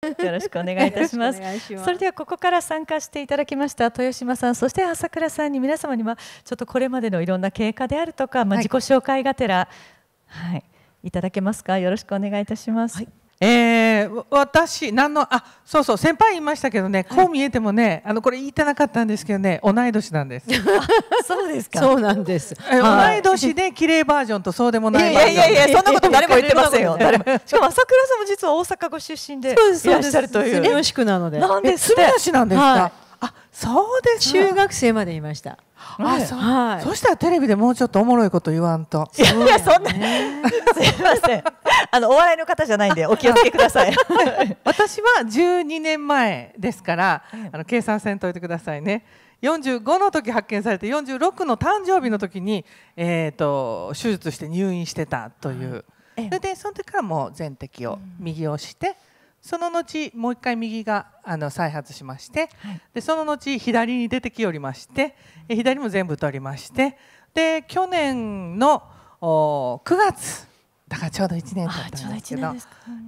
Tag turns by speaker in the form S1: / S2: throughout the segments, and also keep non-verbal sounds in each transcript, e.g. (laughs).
S1: (laughs) よろしくお願いいたします。それではここから参加していただきました豊島さん、そして朝倉さんに皆様にはちょっとこれまでのいろんな経過であるとか、まあ、自己紹介がてら、はい、はい、いただけますか。よろしくお願いいたします。はい
S2: えー、私何のあそうそう先輩言いましたけどね、はい、こう見えてもねあのこれ言いてなかったんですけどね同い年なんです (laughs) そうですかそうなんです、同い年で綺麗バージョンとそうでもないいやいやいや (laughs) そんなこと誰も言ってませんよ
S1: 誰もしかも朝倉さんも実は大阪ご出身でい
S2: らっしゃるというそうですそうですなのでなんですって住吉なんですか、はい
S1: あそうです中学生までいました。あ、
S2: そう、はい、そしたらテレビでもうちょっとおもろいこと言わんと。いや、
S1: そんな。すみません。あのお笑いの方じゃないんで、お気を付けください。
S2: (laughs) 私は12年前ですから、あの計算せんといてくださいね。45の時発見されて46の誕生日の時に、えーと、と手術して入院してたという、それでその時からもう全摘を右をして。うんその後もう一回右があの再発しまして、はい、でその後左に出てきおりまして左も全部取りましてで去年の9月だからちょうど1年経ったんですけど、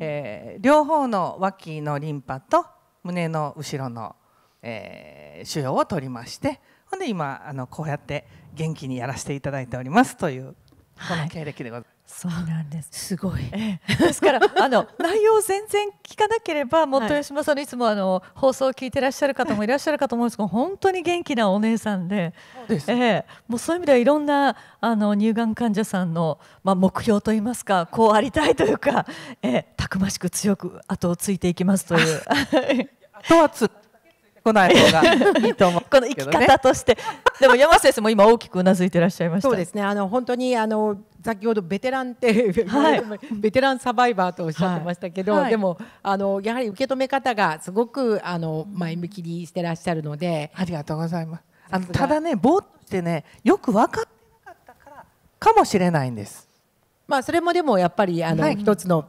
S2: えー、両方の脇のリンパと胸の後ろの、えー、腫瘍を取りましてほんで今あのこうやって元気にやらせていただいておりますというこの
S1: 経歴でございます。はいそうなんです。すごい。ええ、ですからあの (laughs) 内容を全然聞かなければ、もっと吉さんのいつもあの放送を聞いてらっしゃる方もいらっしゃるかと思うんですが、本当に元気なお姉さんで、でええ、もうそういう意味ではいろんなあの乳がん患者さんのまあ目標といいますか、こうありたいというか、ええ、たくましく強く後をついていきますという。と (laughs) はつ来ない方がいいと思う、ね、(laughs) この生
S3: き
S4: 方
S5: として、でも山先生も今大きくうなずいていらっしゃいました。そうですね。あの本当にあの先ほどベテランって、はい、(laughs) ベテランサバイバーとおっしゃってましたけど、はい、でもあのやはり受け止め方がすごくあの前向きにしてらっしゃるので、ありがとうございます。あのた
S2: だねぼってねよく分かってなかったからかもしれないんで
S5: す。まあそれもでもやっぱりあの、は一つの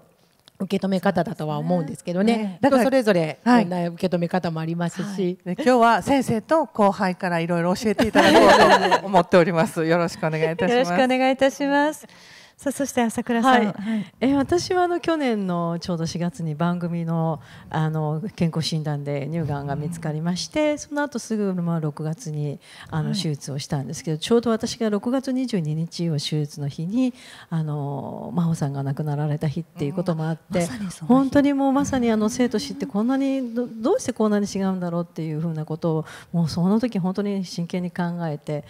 S5: 受け止め方だとは思うんですけどね、ね、だからそれぞれいんな受け止め方もありますし、はい、今日は先生と後輩
S1: からいろいろ教えていただ
S2: こうと思っておりますよろしくお願いいたしますよろしく
S1: お願いいたしますさあそして朝倉さん、はいは
S3: い、え私はあの去年のちょうど4月に番組のあの健康診断で乳がんが見つかりまして、うん、その後すぐまあ6月にあの手術をしたんですけど、はい、ちょうど私が6月22日を手術の日にあの真帆さんが亡くなられた日っていうこともあって、うんま、本当にもうまさにあの生と死ってこんなにどどうしてこんなに違うんだろうっていうふうなことをもうその時本当に真剣に考えて、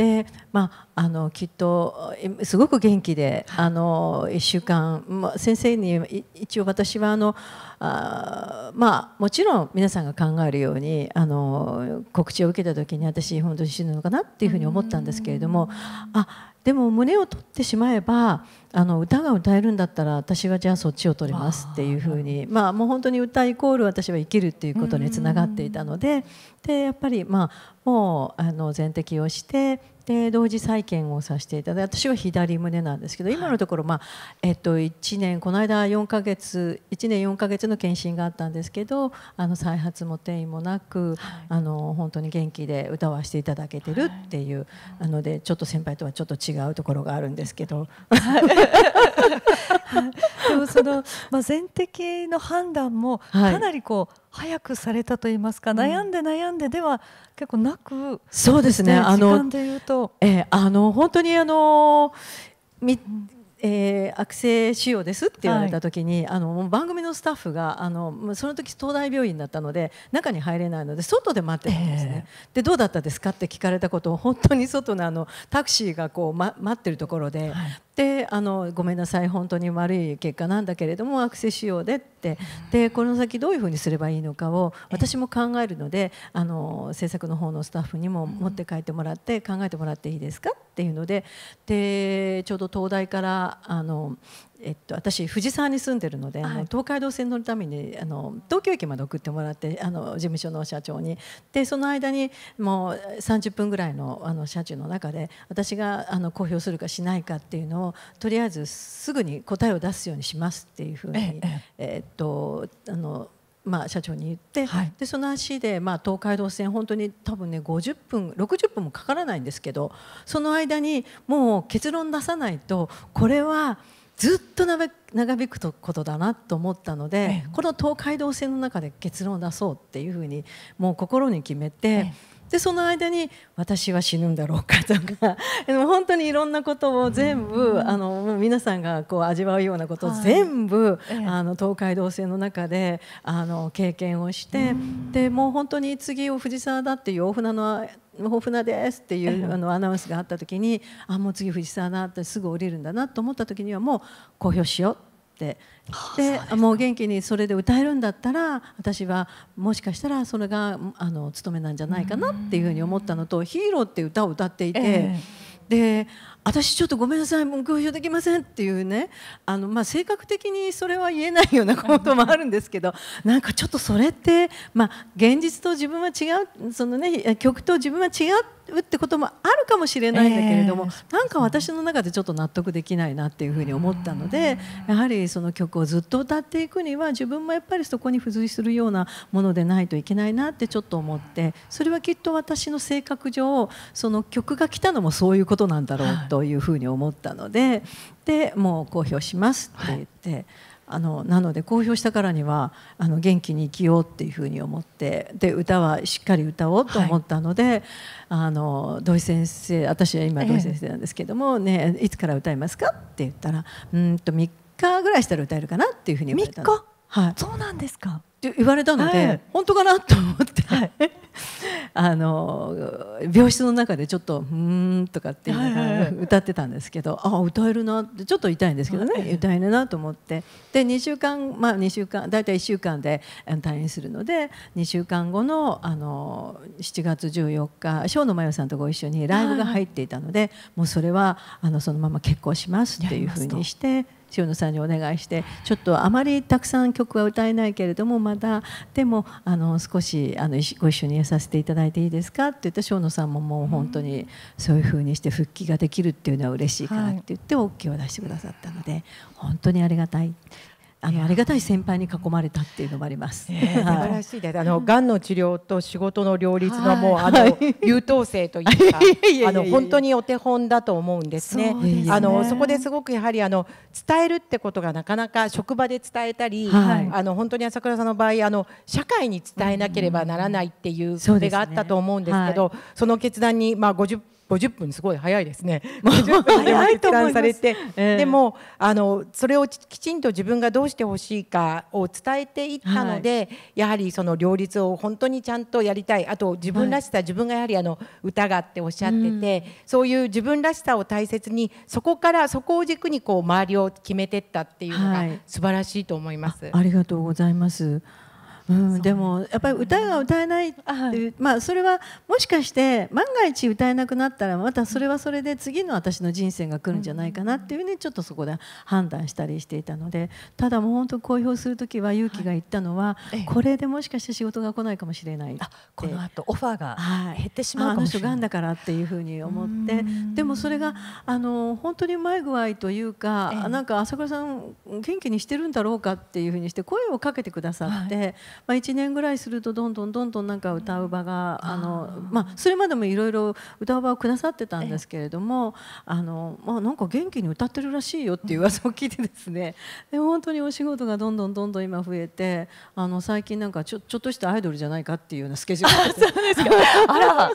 S3: で、まあ、あのきっとすごく元気であの1週間、まあ、先生に一応私はあのあ、まあ、もちろん皆さんが考えるようにあの告知を受けた時に私本当に死ぬのかなっていうふうに思ったんですけれどもあでも胸を取ってしまえばあの歌が歌えるんだったら私はじゃあそっちを取りますっていうふうにまあもう本当に歌イコール私は生きるっていうことにつながっていたのででやっぱりまあもうあの全摘をしてで同時再建をさせていただいて私は左胸なんですけど今のところ、まあえっと、1年この間4ヶ月1年4ヶ月の検診があったんですけどあの再発も転移もなく、はい、あの本当に元気で歌わせていただけてるっていう、はい、のでちょっと先輩とはちょっと違うところがあるんですけど。(laughs)
S1: でもその、まあ、全摘の判断もかなりこう、はい早くされたと言いますか、悩んで悩んででは結構なくそうですねあので間う
S3: えー、あの本当にあのみ、えー、悪性腫瘍ですって言われた時に、はい、あの番組のスタッフがあのその時東大病院だったので中に入れないので外で待ってたんですね、えー、でどうだったですかって聞かれたことを本当に外のあのタクシーがこう、ま、待ってるところで、はい、であのごめんなさい本当に悪い結果なんだけれどもアクセしようでってでこの先どういうふうにすればいいのかを私も考えるのであの制作の方のスタッフにも持って帰ってもらって考えてもらっていいですかっていうのででちょうど東大からあのえっと、私藤沢に住んでるので、はい、あの東海道線乗るためにあの東京駅まで送ってもらってあの事務所の社長にでその間にもう30分ぐらいのあの車中の中で私があの公表するかしないかっていうのをとりあえずすぐに答えを出すようにしますっていうふうに、えええっとあのまあ、社長に言って、はい、でその足で、まあ、東海道線本当に多分ね50分60分もかからないんですけどその間にもう結論出さないとこれは。ずっと長引くことだなと思ったので、この東海道線の中で結論を出そうっていうふうにもう心に決めて。でその間に私は死ぬんだろうかとか (laughs) でも本当にいろんなことを全部、うん、あの皆さんがこう味わうようなことを全部、はい、あの東海道線の中であの経験をして、うん、でもう本当に次を藤沢だっていう大船の豊富なですっていうあのアナウンスがあった時にあもう次藤沢なってすぐ降りるんだなと思った時にはもう公表しようってでもう元気にそれで歌えるんだったら私はもしかしたらそれがあの務めなんじゃないかなっていうふうに思ったのと「ヒーロー」って歌を歌っていて。で私ちょっとごめんなさいもう公表できませんっていうねあの、まあ、性格的にそれは言えないようなこともあるんですけど (laughs) なんかちょっとそれって、まあ、現実と自分は違うその、ね、曲と自分は違ううってこともあるかもしれないんだけれども、えー、なんか私の中でちょっと納得できないなっていうふうに思ったのでやはりその曲をずっと歌っていくには自分もやっぱりそこに付随するようなものでないといけないなってちょっと思ってそれはきっと私の性格上その曲が来たのもそういうことなんだろうというふうに思ったのででもう公表しますって言って。はいあのなので公表したからにはあの元気に生きようっていうふうに思ってで歌はしっかり歌おうと思ったので、はい、あの土井先生私は今土井先生なんですけども、ええ、ねいつから歌いますかって言ったらうんと3日ぐらいしたら歌えるかなっていうふうに思3日はい、そうなん
S1: ですかって言われたので、はい、
S3: 本当かなと思って、はい、(laughs) あの病室の中でちょっと「うん」とかって歌ってたんですけど、はいはい、あ歌えるなってちょっと痛いんですけどね、はい、歌えるなと思ってで2週間まあ2週間大体1週間で退院するので2週間後のあの7月14日生野真由さんとご一緒にライブが入っていたので、もうそれはあのそのまま結婚しますっていうふうにして。塩野さんにお願いしてちょっとあまりたくさん曲は歌えないけれどもまだでもあの少しあのご一緒にやさせていただいていいですかって言った塩野さんももう本当にそういうふうにして復帰ができるっていうのは嬉しいからって言って OK を出してくださったので本当にありがたい。あのありがたい先輩に囲まれたっていうのもあります。え素晴らし
S5: いです。あの癌の治療と仕事の両立のもう、はい、あの優等生というか、あの本当にお手本だと思うんですね。あのそこですごくやはりあの伝えるってことがなかなか職場で伝えたり、あの本当に朝倉さんの場合あの社会に伝えなければならないっていうそれがあったと思うんですけど、その決断にまあ50 50分すごい早いですね。50分でも決断されて、えー、でもあのそれをきちんと自分がどうしてほしいかを伝えていったので、はい、やはりその両立を本当にちゃんとやりたい。あと自分らしさ、はい、自分がやはりあの歌がっておっしゃってて、うん、そういう自分らしさを大切にそこからそこを軸にこう周りを決めてったっていうのが素晴らしいと思います。はい、ああ
S3: りがとうございます。うん、でもやっぱり歌が歌えないっていう、まあ、それはもしかして万が一歌えなくなったらまたそれはそれで次の私の人生が来るんじゃないかなっていうにちょっとそこで判断したりしていたのでただもう本当公表する時は勇気が言ったのは、これでもしかして仕事が来ないかもしれないこの
S1: とオファーが減ってしまう、はい、あの人がんだ
S3: からっていうふうに思ってでもそれがあの本当にうまい具合というか、なんか朝倉さん元気にしてるんだろうかっていうふうにして声をかけてくださって。まあ、1年ぐらいするとどんどんどんどんなんか歌う場があの、まあ、それまでもいろいろ歌う場をくださってたんですけれどもあの、まあ、なんか元気に歌ってるらしいよっていう噂を聞いてですね (laughs) で本当にお仕事がどんどんどんどん今増えてあの最近なんかちょちょっとしたアイドルじゃないかっていうようなスケジュール (laughs) です (laughs)
S1: あら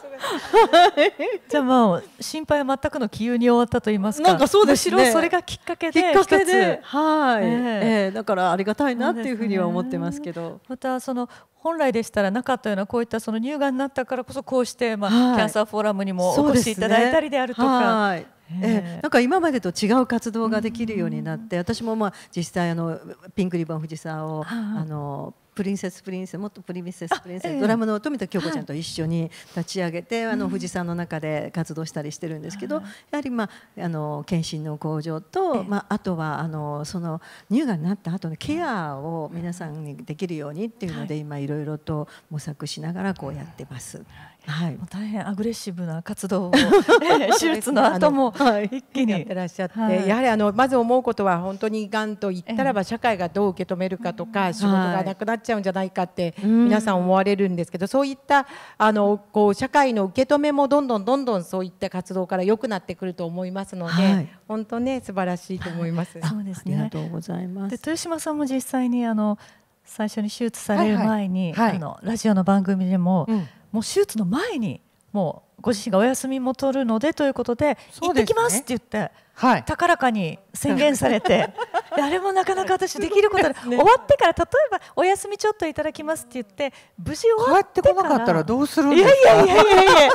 S1: じゃあもう心配は全くの杞憂に終わったと言いますかなんかそうです、ね、むしろそれがきっかけできっかけではい、えー、えー、だからありがたいなっていうふうには思ってますけど、またその本来でしたらなかったようなこういったその乳がんになったからこそこうして、まあ、はい、キャンサーフォーラムにもお越しいただいたりであるとか。
S3: えー、なんか今までと違う活動ができるようになって、私もまあ実際あのピンクリボン藤沢をあのプリンセスプリンセスもっとプリンセスプリンセス、ええ、ドラムの富田京子ちゃんと一緒に立ち上げて、はい、あの富士山の中で活動したりしてるんですけど、うん、やはりまああの検診の向上と、え、まああとはあのその乳がんになった後のケアを皆さんにできるようにっていうので、今いろいろと模索しながらこうやってます。はい、大
S1: 変アグレ
S5: ッシブな活動を (laughs) 手術の後も一気にやってらっしゃって、はい、やはりあのまず思うことは本当にがんと言ったらば社会がどう受け止めるかとか、仕事がなくなっちゃうんじゃないかって皆さん思われるんですけど、うん、そういったあのこう社会の受け止めもどんどんどんどんそういった活動から良くなってくると思いますので、はい、本当ね素晴らしいと思います。そうですね。ありがとうございま
S1: す。豊島さんも実際にあの最初に手術される前に、はいはいはい、あのラジオの番組でも、うん、もう手術の前にもうご自身がお休みも取るのでということで、ね、行ってきますって言って、はい、高らかに宣言されて (laughs) あれもなかなか私できることで、ね、終わってから例えばお休みちょっといただきますって言って無事終わってってこなかったらどうするんですかいやいやいやいやいや (laughs)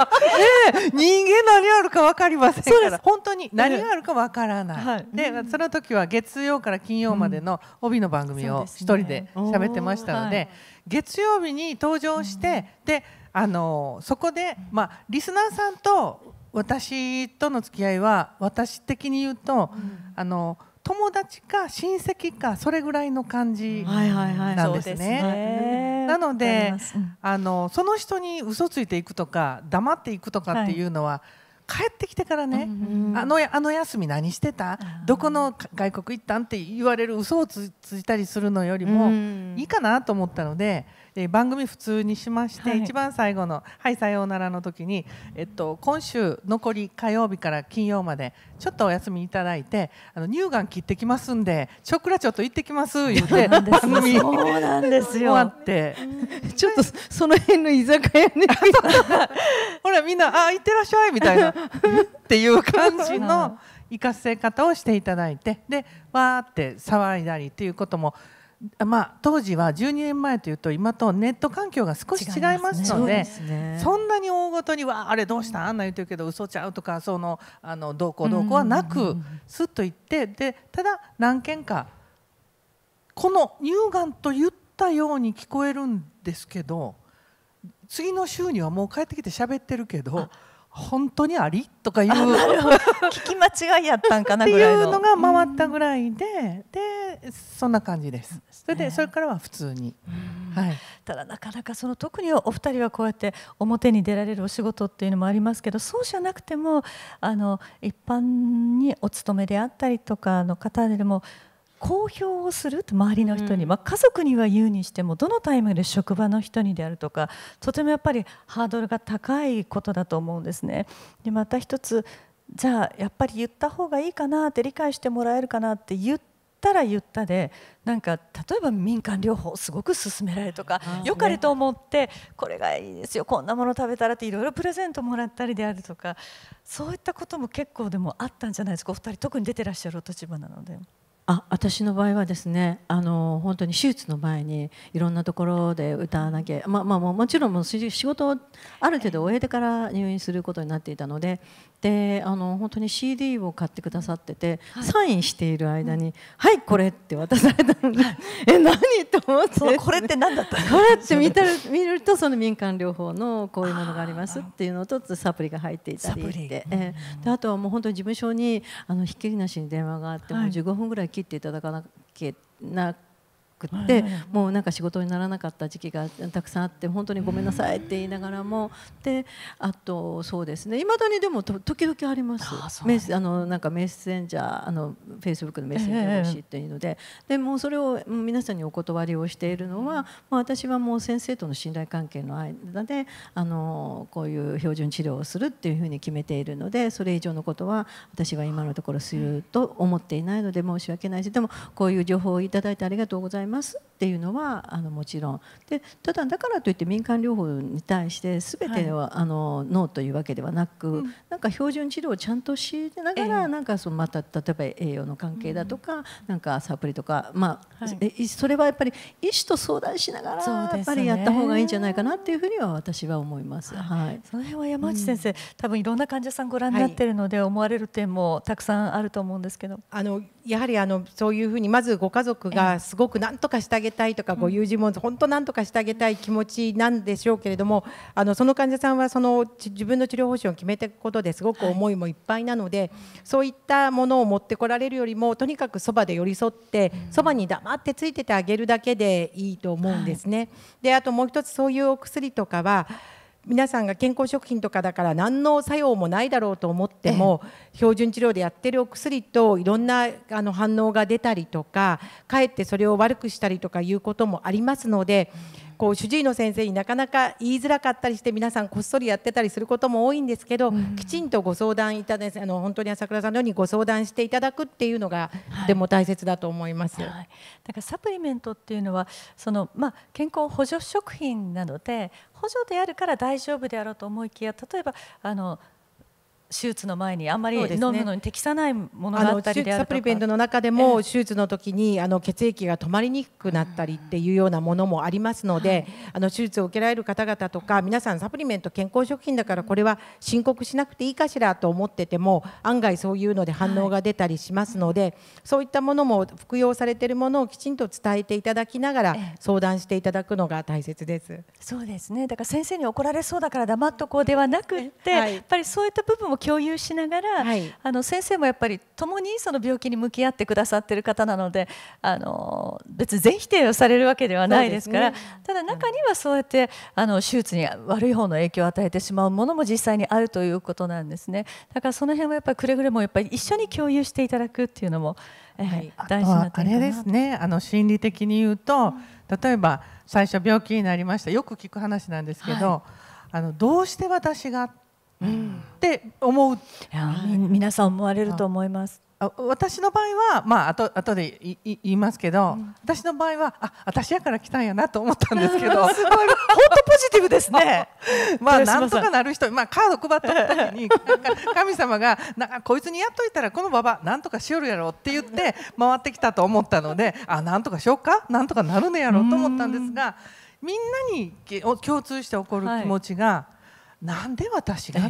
S1: ね、人間何があるか分かりませんから本当に何があ
S2: るか分からない、はい、でその時は月曜から金曜までの帯の番組を一人で喋ってましたので,、月曜日に登場して、で、うんあのそこで、まあ、リスナーさんと私との付き合いは私的に言うと、うん、あの友達か親戚かそれぐらいの感じなんですね。なので、あのその人に嘘ついていくとか黙っていくとかっていうのは、はい帰ってきてからね、うんあのあの休み何してた、どこの外国行ったんって言われる嘘をついたりするのよりもいいかなと思ったので、え番組普通にしまして、はい、一番最後の「はいさようなら」の時に、えっと、今週残り火曜日から金曜までちょっとお休みいただいてあの乳がん切ってきますんでちょっくらちょっと行ってきます言って番組そうなんですよ終わって、ちょっとその辺の居酒屋に (laughs) ほらみんな「あ行ってらっしゃい」みたいなっていう感じの。生かせ方をしていただいてでわーって騒いだりっていうこともまあ、当時は12年前というと今とネット環境が少し違いますので、ねね、そんなに大ごとにわあれどうしたあんな言うてるけど嘘ちゃうとかそのあのどうこうどうこうはなくすっと言ってでただ何件かこの乳がんと言ったように聞こえるんですけど次の週にはもう帰ってきて喋ってるけど。本当にありとかいう (laughs) 聞き間違いやったんかなぐらいのっていうのが回ったぐらいで、うん、でそんな感じです。そ
S1: れでそれからは普通に、はい、ただなかなかその特にお二人はこうやって表に出られるお仕事っていうのもありますけどそうじゃなくてもあの一般にお勤めであったりとかの方でも公表をすると周りの人に、まあ、家族には言うにしてもどのタイミングで職場の人にであるとかとてもやっぱりハードルが高いことだと思うんですね。でまた一つじゃあやっぱり言った方がいいかなって理解してもらえるかなって言ったら言ったでなんか例えば民間療法すごく勧められるとか良かれと思ってこれがいいですよこんなもの食べたらっていろいろプレゼントもらったりであるとかそういったことも結構でもあったんじゃないですかお二人特に出てらっしゃるお立場なので。
S3: あ私の場合はですねあの本当に手術の前にいろんなところで歌わなきゃ、まあまあ、もちろんもう仕事をある程度終えてから入院することになっていたのでであの本当に CD を買ってくださってて、はい、サインしている間に「うん、はいこれ」って渡されたので「え何?」と思ってこれって何だったこれって見たら見るとその民間療法のこういうものがありますっていうのとサプリが入っていたりして、えー、であとはもう本当に事務所にあのひっきりなしに電話があって、はい、もう15分ぐらい切っていただかなきゃなくくって、もうなんか仕事にならなかった時期がたくさんあって本当にごめんなさいって言いながらも、であとそうですねいまだにでも時々ありますあのなんかメッセンジャーあのフェイスブックのメッセンジャーが欲しいっていうので,、でもそれを皆さんにお断りをしているのは、私はもう先生との信頼関係の間であのこういう標準治療をするっていうふうに決めているのでそれ以上のことは私は今のところすると思っていないので申し訳ないしでもこういう情報をいただいてありがとうございますますっていうのはあのもちろんでただだからといって民間療法に対して全ては、はい、あのノーというわけではなく、うん、なんか標準治療をちゃんとしながら、えー、なんかそのまた例えば栄養の関係だとか、うん、なんかサプリとか、まあ、はい、それはやっぱり医師と相談しなが
S1: ら、やっぱりやった方がいいんじゃ
S3: ないかなっていうふうには私は思います。はい、はい、そ
S1: の辺は山内先生、うん、
S5: 多分いろんな患者さんご覧になってるので、思われる点もたくさんあると思うんですけど。あのやはりあのそういうふうにまずご家族がすごく何とかしてあげたいとか、ご友人も本当何とかしてあげたい気持ちなんでしょうけれどもあのその患者さんはその自分の治療方針を決めていくことですごく思いもいっぱいなので、そういったものを持ってこられるよりもとにかくそばで寄り添ってそばに黙ってついててあげるだけでいいと思うんですね。であともう一つそういうお薬とかは皆さんが健康食品とかだから何の作用もないだろうと思っても、標準治療でやってるお薬といろんなあの反応が出たりとかかえってそれを悪くしたりとかいうこともありますので。うんこう主治医の先生になかなか言いづらかったりして皆さんこっそりやってたりすることも多いんですけど、うん、きちんとご相談いただあの本当に朝倉さんのようにご相談していただくっていうのが、とても大切だと思います、はい、だからサプリメントっていうのはその、まあ、健
S1: 康補助食品なので補助であるから大丈夫であろうと思いきや例えばあの手術の前にあんまり飲むのに適さないものがあったりであるとか、ね、サプリメント
S5: の中でも手術の時にあの血液が止まりにくくなったりっていうようなものもありますので、あの手術を受けられる方々とか皆さんサプリメント健康食品だからこれは申告しなくていいかしらと思ってても案外そういうので反応が出たりしますので、はい、そういったものも服用されているものをきちんと伝えていただきながら相談していただくのが大切です。そうですねだから先生に怒られそうだから黙っとこうではなくって、は
S1: い、やっぱりそういった部分も共有しながら、はい、あの先生もやっぱり共にその病気に向き合ってくださってる方なのであの別に全否定をされるわけではないですから、ね、ただ中にはそうやって、あの手術に悪い方の影響を与えてしまうものも実際にあるということなんですねだからその辺はやっぱりくれぐれもやっぱり一緒に共有していただくっていうのも、えー、大事な点かなあれですねあの心理的に言うと、例えば最
S2: 初病気になりましたよく聞く話なんですけど、はいあのどうして私がっって思う、うん、皆さん思われると思います。私の場合は、まあ後で言いますけど、うん、私の場合はあ私やから来たんやなと思ったんですけど (laughs) 本当ポジティブですね (laughs) まあなんとかなる人、まあ、カード配った時に (laughs) 神様がなこいつにやっといたらこの馬場なんとかしよるやろって言って回ってきたと思ったのであなんとかしよっかなんとかなるのやろうと思ったんですがみんなに共通して起こる気持ちが。なんで私が、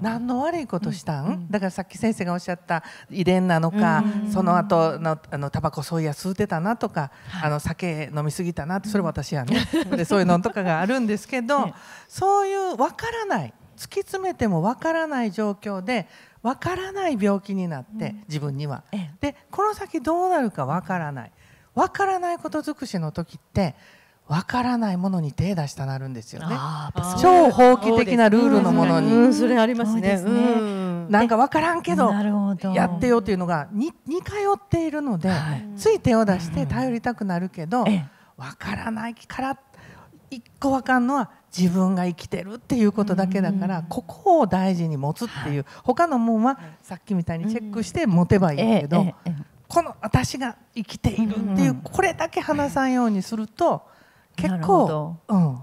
S2: 何の悪いことしたん、だからさっき先生がおっしゃった遺伝なのか、うん、その後のあのタバコそういや吸うてたなとか、あの酒飲みすぎたなってそれ私やね (laughs) でそういうのとかがあるんですけど、そういう分からない突き詰めても分からない状況で分からない病気になって、自分には。でこの先どうなるか分からない。分からないこと尽くしの時ってわからないものに手出したなるんですよね。超法規的なルールのものに。うん、それありますね。うん、なんかわからんけどやってよというのがに似通っているので、つい手を出して頼りたくなるけど、わ、からないから一個わかんのは自分が生きてるっていうことだけだから、ここを大事に持つっていう、他のもんはさっきみたいにチェックして持てばいいけど、この私が生きているっていう、これだけ話さんようにすると。結構、うん、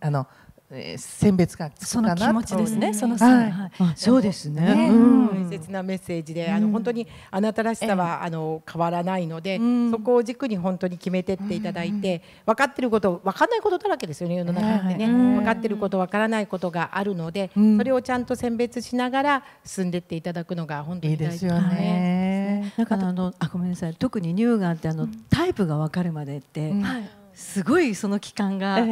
S2: あのえ選別がその気持ちですね。そのはい、
S5: そうですね。大切なメッセージで、あの本当にあなたらしさはあの変わらないので、そこを軸に本当に決めてっていただいて、分かってること分かんないことだらけですよね世の中ってね。分かってること分からないことがあるので、それをちゃんと選別しながら進んでっていただくのが本当に大事です
S3: ね。なんかあのあごめんなさい。特に乳がんってあのタイプが分かるまでって、はいすごいその期間が、え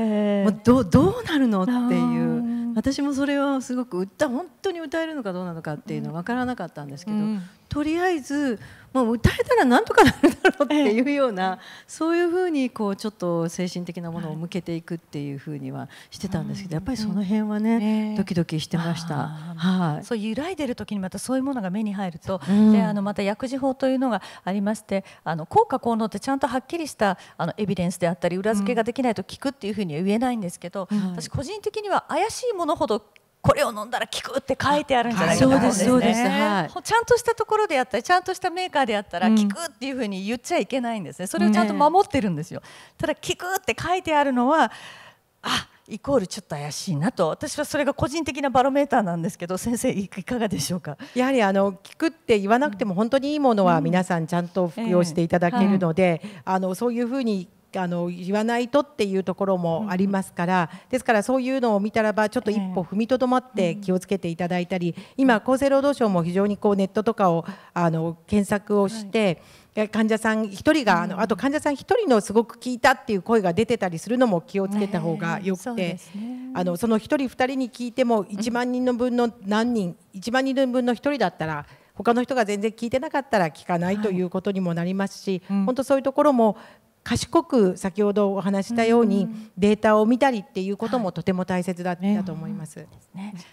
S3: ー、もうどどうなるのっていう私もそれをすごく歌本当に歌えるのかどうなのかっていうの分からなかったんですけど、うん、とりあえずもう歌えたらなんとかなるだろうっていうような、そういうふうにこうちょっと精神的なものを向けてい
S1: くっていうふうにはしてたんですけど、やっぱりその辺はね、ドキドキしてました。はい。そう揺らいでる時にまたそういうものが目に入ると、であのまた薬事法というのがありまして、あの効果効能ってちゃんとはっきりしたあのエビデンスであったり裏付けができないと効くっていうふうには言えないんですけど、私個人的には怪しいものほどこれを飲んだら効くって書いてあるんじゃないかと思うんですね。ちゃんとしたところであったりちゃんとしたメーカーでやったら効くっていうふうに言っちゃいけないんですねそれをちゃんと守ってるんですよ。ただ効くって書いてあるのはあイコールちょっと怪しいなと私はそれが個人的なバロメーターなんですけど先
S5: 生いかがでしょうかやはりあの聞くって言わなくても本当にいいものは皆さんちゃんと服用していただけるので、あのそういうふうにあの言わないとっていうところもありますから、ですからそういうのを見たらばちょっと一歩踏みとどまって気をつけていただいたり、今厚生労働省も非常にこうネットとかをあの検索をして、患者さん1人があのあと患者さん1人のすごく聞いたっていう声が出てたりするのも気をつけた方がよくて、あのその1人2人に聞いても1万人の分の何人1万人分の1人だったら他の人が全然聞いてなかったら聞かないということにもなりますし、本当そういうところも賢く先ほどお話したようにデータを見たりっていうこともとても大切だったと思います。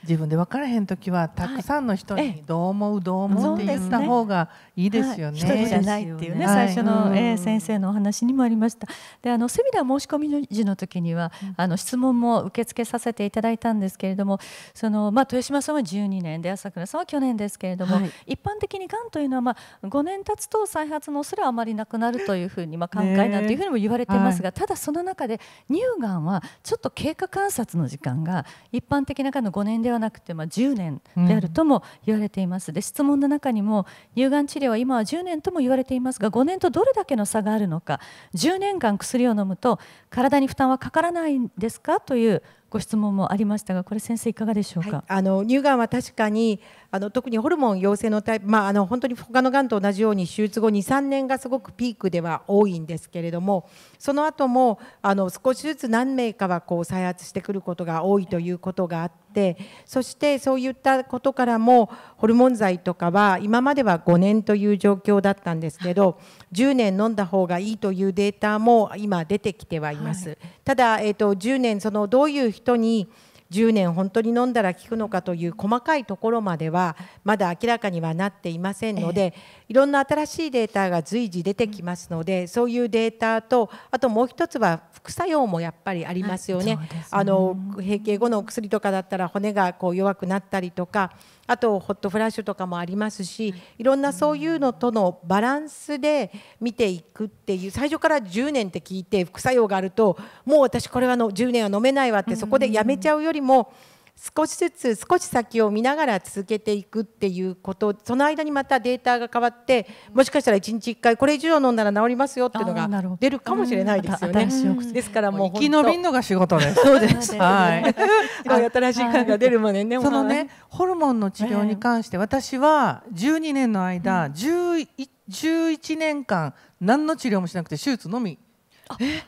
S2: 自分で分からへん時は
S1: たくさんの人にどう思うどう
S5: 思うって言った方が
S2: いいですよね。一人じゃないっていうね最初のえ先
S1: 生のお話にもありました。であのセミナー申し込み時の時にはあの質問も受け付けさせていただいたんですけれどもそのまあ豊島さんは12年で朝倉さんは去年ですけれども一般的にがんというのはまあ5年経つと再発の恐れはあまりなくなるというふうにまあ考えなどというふうにも言われてますが、はい、ただその中で乳がんはちょっと経過観察の時間が一般的な方の5年ではなくて、まあ、10年であるとも言われています、うん、で質問の中にも乳がん治療は今は10年とも言われていますが5年とどれだけの差があるのか10年間薬を飲むと体に負担はかからな
S5: いんですかというご質問もありましたが、これ先生いかがでしょうか。はい、あの乳がんは確かにあの特にホルモン陽性のタイプ、まああの本当に他のがんと同じように手術後2、3年がすごくピークでは多いんですけれども、その後もあの少しずつ何名かはこう再発してくることが多いということがあって。ってそしてそういったことからもホルモン剤とかは今までは5年という状況だったんですけど、10年飲んだ方がいいというデータも今出てきてはいます。はい、ただ、えーと、と10年そのどういう人に10年本当に飲んだら効くのかという細かいところまではまだ明らかにはなっていませんので、いろんな新しいデータが随時出てきますのでそういうデータとあともう一つは副作用もやっぱりありますよね。あの閉経後のお薬とかだったら骨がこう弱くなったりとかあとホットフラッシュとかもありますし、い、いろんなそういうのとのバランスで見ていくっていう最初から10年って聞いて副作用があるともう私これはの10年は飲めないわってそこでやめちゃうよりも。うんうんうん少しずつ少し先を見ながら続けていくっていうことその間にまたデータが変わってもしかしたら1日1回これ以上飲んだら治りますよっていうのが出るかもしれないですよね。ですからもう生き延びるのが
S2: 仕事です。そうです。はい。(laughs) 新しい感が出るまでね。そのねホルモンの治療に関して私は12年の間11 11年間何の治療もしなくて手術のみ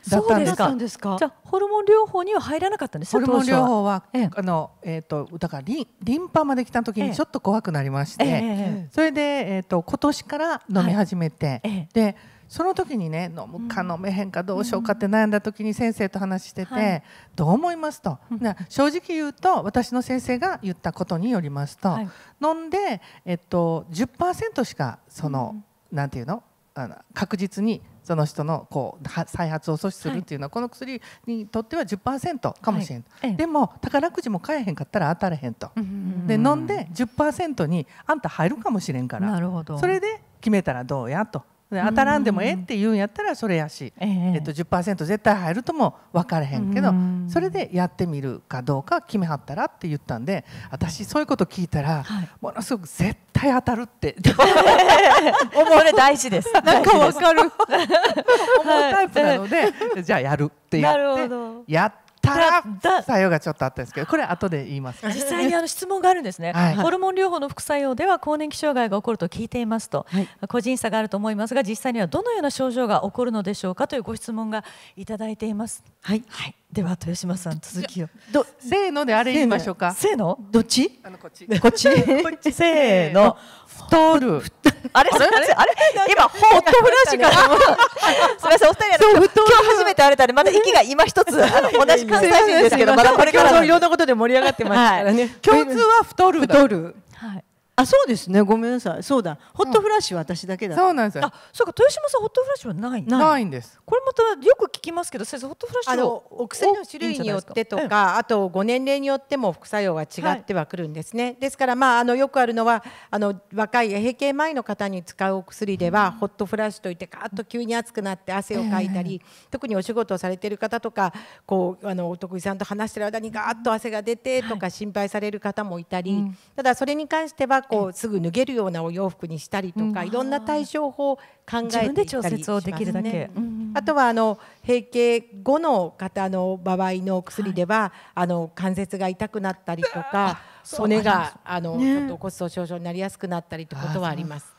S2: そうですかですかじゃ
S1: ホルモン療法には入らなかったんですホルモン療法は、ええ、
S2: あのえっ、ー、とだからリリンパまで来た時にちょっと怖くなりまして、え、それでえっ、ー、と今年から飲み始めて、はい、でその時にね飲むか飲めへんかどうしようかって悩んだ時に先生と話してて、うん、どう思いますと、うん、正直言うと私の先生が言ったことによりますと、はい、飲んで、えっと、10%しかその、うん、なんていうのあの確実にその人のこう再発を阻止するっていうのは、この薬にとっては10%かもしれん、はい、でも宝くじも買えへんかったら当たらへんと、で飲んで10%にあんた入るかもしれんからそれで決めたらどうやと当たらんでもええって言うんやったらそれやし、えっと、10%絶対入るとも分からへんけどそれでやってみるかどうか決めはったらって言ったんで私そういうこと聞いたら、ものすごく絶対当たるって (laughs) 思れ大事です (laughs) なんか分かる思う
S6: タイプなので、
S2: じゃあやるってやって (laughs) やって。たら作用がちょっとあったんですけどこれ後で言います実
S1: 際にあの質問があるんですね、はい、ホルモン療法の副作用では更年期障害が起こると聞いていますと、はい、個人差があると思いますが実際にはどのような症状が起こるのでしょうかというご質問がいただいていますはい、はい、では豊島さん続きをどせーのであれ言いましょうかせーのどっちあのこっちこっち (laughs) せーの (laughs) 太るあれ、あれ、あれ、今、ホットフラッシュから。すみません、お二人、は。今日初めてあれだね、まだ息が今一つ、(laughs) 同じ
S3: 関西人ですけど、まだこれから。いろ
S5: んなことで盛り上がってますからね。共通は太る。太る。はい。
S3: あ、そうですね。ごめんなさい。そうだ。ホットフラッシュは私だけだ。そうなんですよ。あ、そうか。豊
S1: 島さんホットフラッシュはない。
S3: な
S5: いんです。
S1: これまたよく聞きますけど、先生ホットフラッシュのお薬の
S3: 種
S5: 類によってとか、あとご年齢によっても副作用は違ってはくるんですね。ですからまああのよくあるのはあの若い閉経前の方に使うお薬では、ホットフラッシュといってガーッと急に熱くなって汗をかいたり、特にお仕事をされてる方とか、こうあのお得意さんと話してる間にガーッと汗が出てとか心配される方もいたり、ただそれに関してはこうすぐ脱げるようなお洋服にしたりとか、いろんな対処法を考えていたりしますね。あとはあの閉経後の方の場合の薬では、あの関節が痛くなったりとか骨があの、ちょっと骨粗しょう症になりやすくなったりということはあります。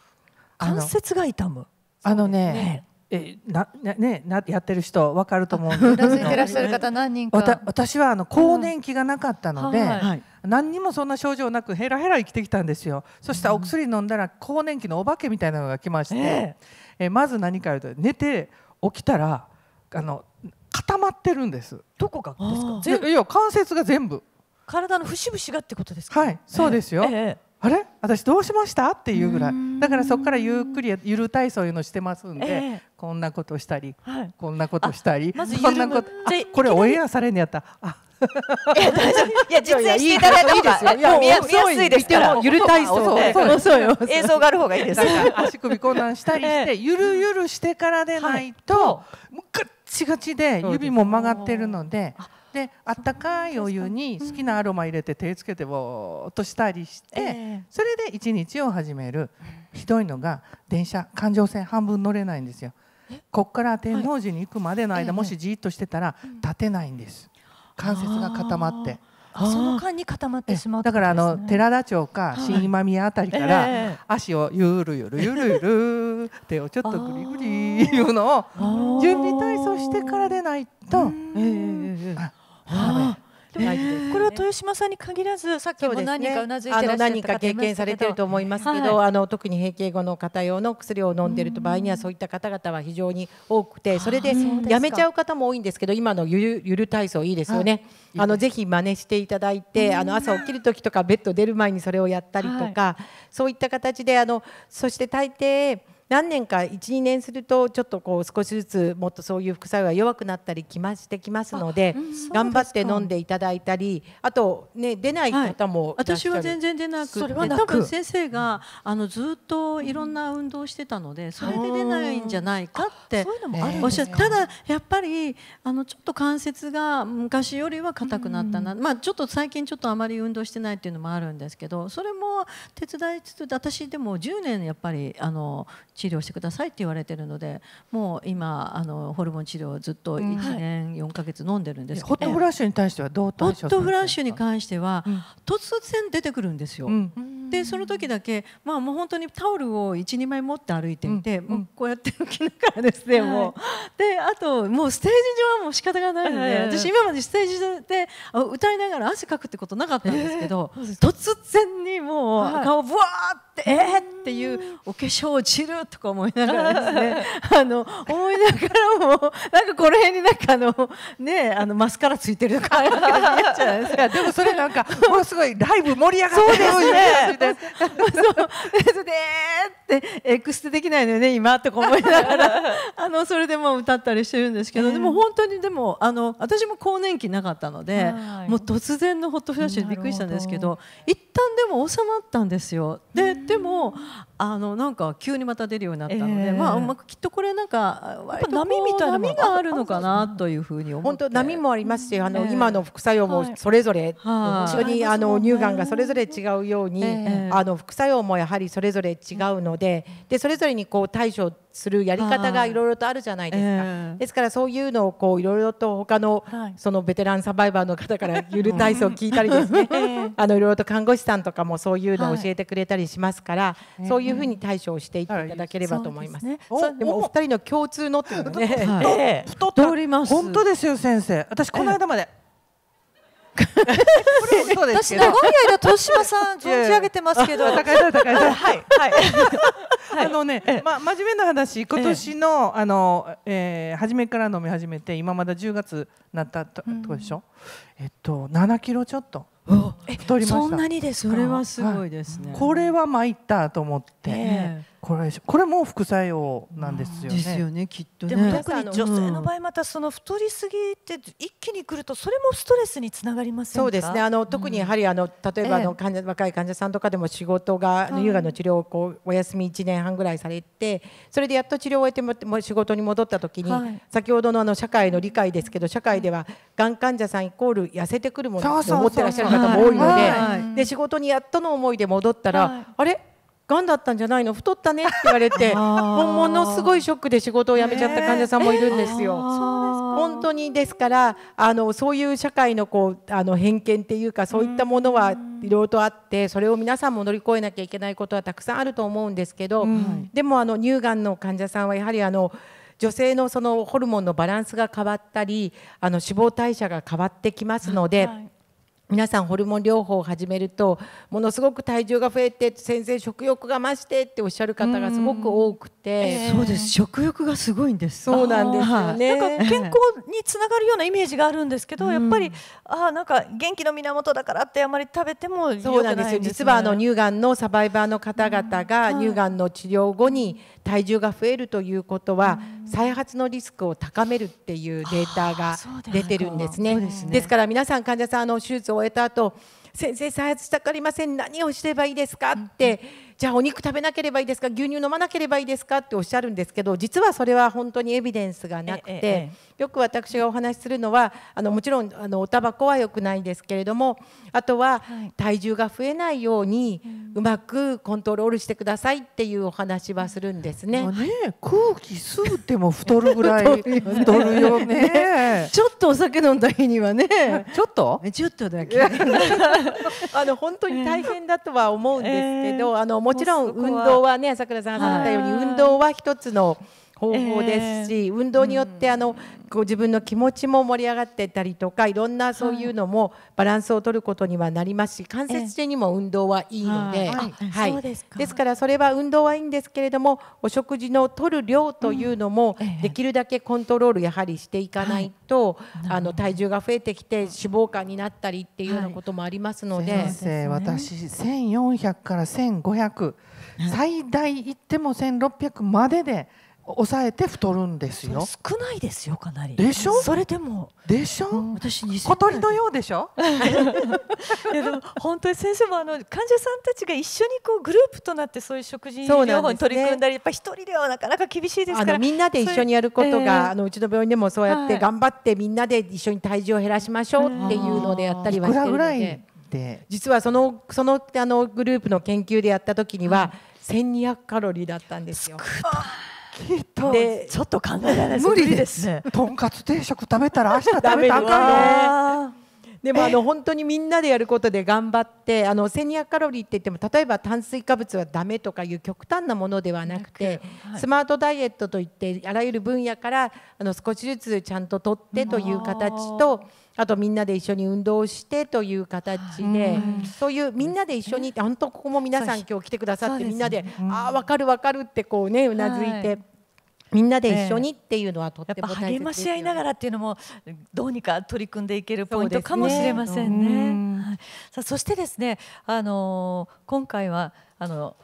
S5: 関
S1: 節が痛むあのね
S2: えなねなやってる人わかると思うんですけど。らっしゃる方何人か。私はあの更年期がなかったので、うんはいはい、何にもそんな症状なくヘラヘラ生きてきたんですよ。そしたらお薬飲んだら更年期のお化けみたいなのが来まして、ええまず何か言うと寝て起きたらあの固まってるんです。ど
S1: こがですか？いや関
S2: 節が全部。
S1: 体の節々がってことですか？はい、そうですよ。えーえ
S2: ーあれ私どうしましたっていうぐらいだからそこからゆっくりゆる体操いうのしてますんで、えー、こんなことしたり、はい、こんなことしたり、こんなことこれオンエアされんやったあ
S3: いや大丈夫いや (laughs)
S2: 実演していただいた方がいいですよ見や見やすいですからゆる体操で映像がある方がいいです足首こんなんしたりしてゆるゆるしてからでないと、はい、もうガッチガチで指も曲がってるので。であったかいお湯に好きなアロマ入れて手つけてぼーっとしたりして、それで一日を始めるひどいのが電車環状線半分乗れないんですよ。ここから天王寺に行くまでの間、もしじっとしてたら立てないんです、関節が固まって。その間
S1: に固まってしまう、だから
S2: あの寺田町か新今宮あたりから足をゆるゆるゆるゆる手をちょっとぐりぐりいう
S1: のを準備体操してからでないと。ああ大事です、ね、これは豊島さんに限らずさっきも何かうなずいてらっしゃった、ね、経験されてると思いますけど、はい、あ
S5: の特に閉経後の方用の薬を飲んでると場合にはそういった方々は非常に多くてそれでやめちゃう方も多いんですけど今のゆるゆる体操いいですよね。あのぜひ真似していただいてあの朝起きる時とかベッド出る前にそれをやったりとか、はい、そういった形であのそして大抵何年か12年するとちょっとこう少しずつもっとそういう副作用が弱くなったりきましてきますので、うん、頑張って飲んでいただいたりあと、ね、出ない方も、はい、私は全然出なくて多分先
S3: 生があのずっといろんな運動してたのでそれで出ないんじゃないかっておっしゃってただやっぱりあのちょっと関節が昔よりは硬くなったな、うん、まあ、ちょっと最近ちょっとあまり運動してないっていうのもあるんですけどそれも手伝いつつ私でも10年やっぱりあの治療してくださいって言われてるのでもう今あのホルモン治療をずっと1年4か月飲んでるんですけど、ホットフ
S2: ラッシュに対してはどうホットフラ
S3: ッシュに関しては、うん、突然出てくるんですよ。うん、でその時だけ、まあ、もう本当にタオルを12枚持って歩いていて、もうこうやって浮きながらですね、もうであともうステージ上はもう仕方がないので、私今までステージで歌いながら汗かくってことなかったんですけど、突然にもう顔ぶわーってえーっていうお化粧落ちるとか思いながらですね (laughs) あの思いながらもなんかこの辺になんかあのねあのマスカラついてるとかあるじゃないですかでもそれなんか (laughs) ものすごいライブ盛り上がってそうでね (laughs) そうでえってエクステできないのよね今とか思いながらあのそれでも歌ったりしてるんですけど、えー、でも本当にでもあの私も更年期なかったので、はい、もう突然のホットフラッシュでびっくりしたんですけど一旦でも収まったんですよででもあのなんか急にまた出るようになったので、えー、まあきっとこれなんか
S5: 波みたいな波があるのかなというふうに思って本当波もありますしあの、えー、今の副作用もそれぞれ、はい、にあの乳がんがそれぞれ違うように、えー、あの副作用もやはりそれぞれ違うのででそれぞれにこう対処するやり方がいろいろとあるじゃないですか、はい、ですからそういうのをこういろいろと他の、はい、そのベテランサバイバーの方からゆる体操を聞いたりですね、(laughs) あのいろいろと看護師さんとかもそういうのを教えてくれたりしますから、そういうふうに対処をしていただければと思います。ね、でもお二
S2: 人の共通のっていうのね、はい、太ってります本当ですよ先生。私この間まで。
S1: 私長い間豊島さん存じ上げてますけど。高い高いはい
S2: はい。あのね、ま真面目な話、今年のあの、えー、初めから飲み始めて今まだ10月なったとこでしょ。えっと7キロちょっと。太りました。そんなにです。これはすごいですね。これは参ったと思って。これこれも副作用なんですよね。で
S5: すよねきっと、ね、でも特に女性の場
S1: 合またその太りすぎて一気にくるとそれもストレスにつながりませんそうですねあの特にやはり
S5: あの例えばあの患者、ええ、若い患者さんとかでも仕事が乳がんの治療をこうお休み1年半ぐらいされてそれでやっと治療を終えてもも仕事に戻った時に、はい、先ほどのあの社会の理解ですけど社会ではがん患者さんイコール痩せてくるものと思ってらっしゃる方も多いのでで仕事にやっとの思いで戻ったら、はい、あれがんだったんじゃないの太ったねって言われて (laughs) ものすごいショックで仕事を辞めちゃった患者さんもいるんですよ。え
S1: ー、
S5: 本当にですからあのそういう社会のこうあの偏見っていうかそういったものはいろいろとあってそれを皆さんも乗り越えなきゃいけないことはたくさんあると思うんですけど、うん、でもあの乳がんの患者さんはやはりあの女性のそのホルモンのバランスが変わったりあの脂肪代謝が変わってきますので。はい皆さんホルモン療法を始めるとものすごく体重が増えて先生食欲が増してっておっしゃる方がすごく多くて、そうです食
S3: 欲
S1: がすごいんです
S5: そうなんですよね、なんか健康につながるようなイメージがあるんですけど、やっぱりあなんか元気の源だからってあまり食べても、ね、そうなんですよ実はあの乳がんのサバイバーの方々が乳がんの治療後に体重が増えるということは再発のリスクを高めるっていうデータが出てるんですねですから皆さん患者さんの手術終えた後先生再発したかりません何をすればいいですか?」ってじゃあお肉食べなければいいですか牛乳飲まなければいいですかっておっしゃるんですけど実はそれは本当にエビデンスがなくて、よく私がお話しするのはあのもちろんあのおタバコは良くないんですけれどもあとは体重が増えないようにうまくコントロールしてくださいっていうお話はするんですね。ね
S2: 空気吸
S3: うても太るぐらい太るよね。ちょっとお酒飲んだ日にはね。ちょっ
S5: と？ちょっとだけ。あの本当に大変だとは思うんですけど、あのもちろん運動はね、さくらさんが言ったように、運動は一つの方法ですし、えー、運動によってあの、こう自分の気持ちも盛り上がってたりとかいろんなそういうのもバランスを取ることにはなりますし関節痛にも運動はいいので、はい、はい、ですからそれは運動はいいんですけれどもお食事の取る量というのもできるだけコントロールやはりしていかないと、はい、あの体重が増えてきて脂肪肝になったりっていうようなこともありますので、はい、先生私
S2: 1400から1500最大いっても1600までで。抑えて
S1: 太るんですよ。少ないですよかなり。でしょ。それでも。でしょ。うん、私二小鳥のようでしょ。(laughs) いやでも本当に先生もあの患者さんたちが一緒にこうグループとなってそういう食事療法に取り組んだり、ね、やっぱ一人ではなかなか厳しいですから。みんなで一緒にやることが、えー、あ
S5: のうちの病院でもそうやって頑張ってみんなで一緒に体重を減らしましょうっていうのでやったりはしてるので。い、で実はそのそのあのグループの研究でやった時には、はい、1200カロリーだったんですよ。でちょっと考えられない無理です、ね、とんかつ定食食べたら (laughs) 明日食べたかでもあの本当にみんなでやることで頑張ってあの1200カロリーって言っても例えば炭水化物はだめとかいう極端なものではなくて、スマートダイエットといってあらゆる分野からあの少しずつちゃんと取ってという形と。あとみんなで一緒に運動してという形で、うん、そういうみんなで一緒に本当ここも皆さん今日来てくださってみんなで、ねうん、ああ分かる分かるってこうねうなずいて。はいみんなで一緒にっていうのはとっても、励まし
S1: 合いながらっていうのもどうにか取り組んでいけるポイントかもしれませんね。ねさあそしてですね、あの今回はあの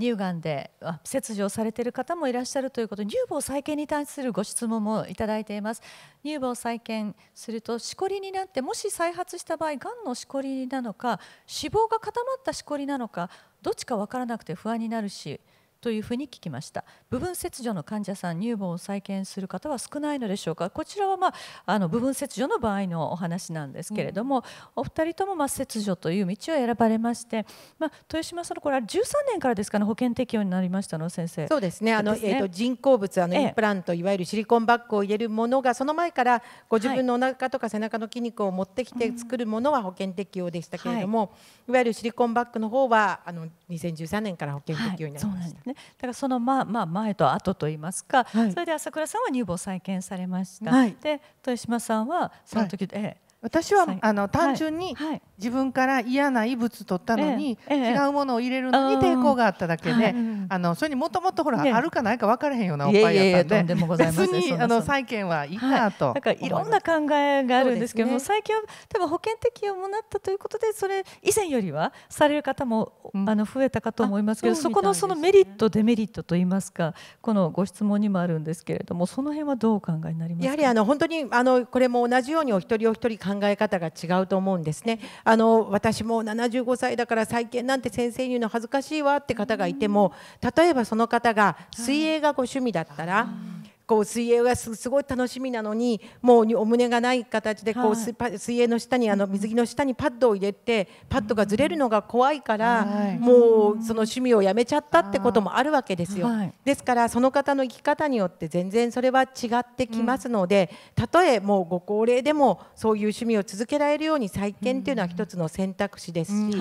S1: 乳がんで切除されている方もいらっしゃるということ乳房再建に対するご質問もいただいています乳房再建するとしこりになってもし再発した場合がんのしこりなのか脂肪が固まったしこりなのかどっちかわからなくて不安になるしというふうに聞きました部分切除の患者さん乳房を再建する方は少ないのでしょうかこちらは、まあ、あの部分切除の場合のお話なんですけれども、うん、お二人ともまあ切除という道を選ばれまして、まあ、豊島さんこれは13年からですかね保険適用になりましたの先生そうですねあの、ね、えーと、人
S5: 工物あのインプラント、えいわゆるシリコンバッグを入れるものがその前からご自分のお腹とか背中の筋肉を持ってきて作るものは保険適用でしたけれども、はい、いわゆるシリコンバッグの方はあの
S1: 2013年から保険適用になりました。はいね、だからその、まあまあ、前と後といいますか、はい、それで朝倉さんは乳房再建されました、はい、で豊島さんはその時で、はい
S2: 私はあの単純に自分から嫌な異物取ったのに、違うものを入れるのに抵抗があっただけで、あのそれにもともとほら、あるかないか分からへんようなおっぱいやったんで (laughs) 別にあの債
S1: 権はいいなと、んかいろんな考えがあるんですけども、最近は多分保険適用もなったということでそれ以前よりはされる方も、あの増えたかと思いますけどそこのそのメリットデメリットといいますかこのご質問にもあるんですけれどもその辺はどうお考えになりますか
S5: やはりあの本当にあのこれも同じようにお一人お一人考え方が違うと思うんですね。あの私も75歳だから再建なんて先生に言うの恥ずかしいわって方がいても例えばその方が水泳がご趣味だったら。こう水泳がすごい楽しみなのにもうお胸がない形でこう、はい、水泳の下にあの水着の下にパッドを入れてパッドがずれるのが怖いから、もうその趣味をやめちゃったってこともあるわけですよ。ですからその方の生き方によって全然それは違ってきますので、たとえもうご高齢でもそういう趣味を続けられるように再建っていうのは一つの選択肢ですし、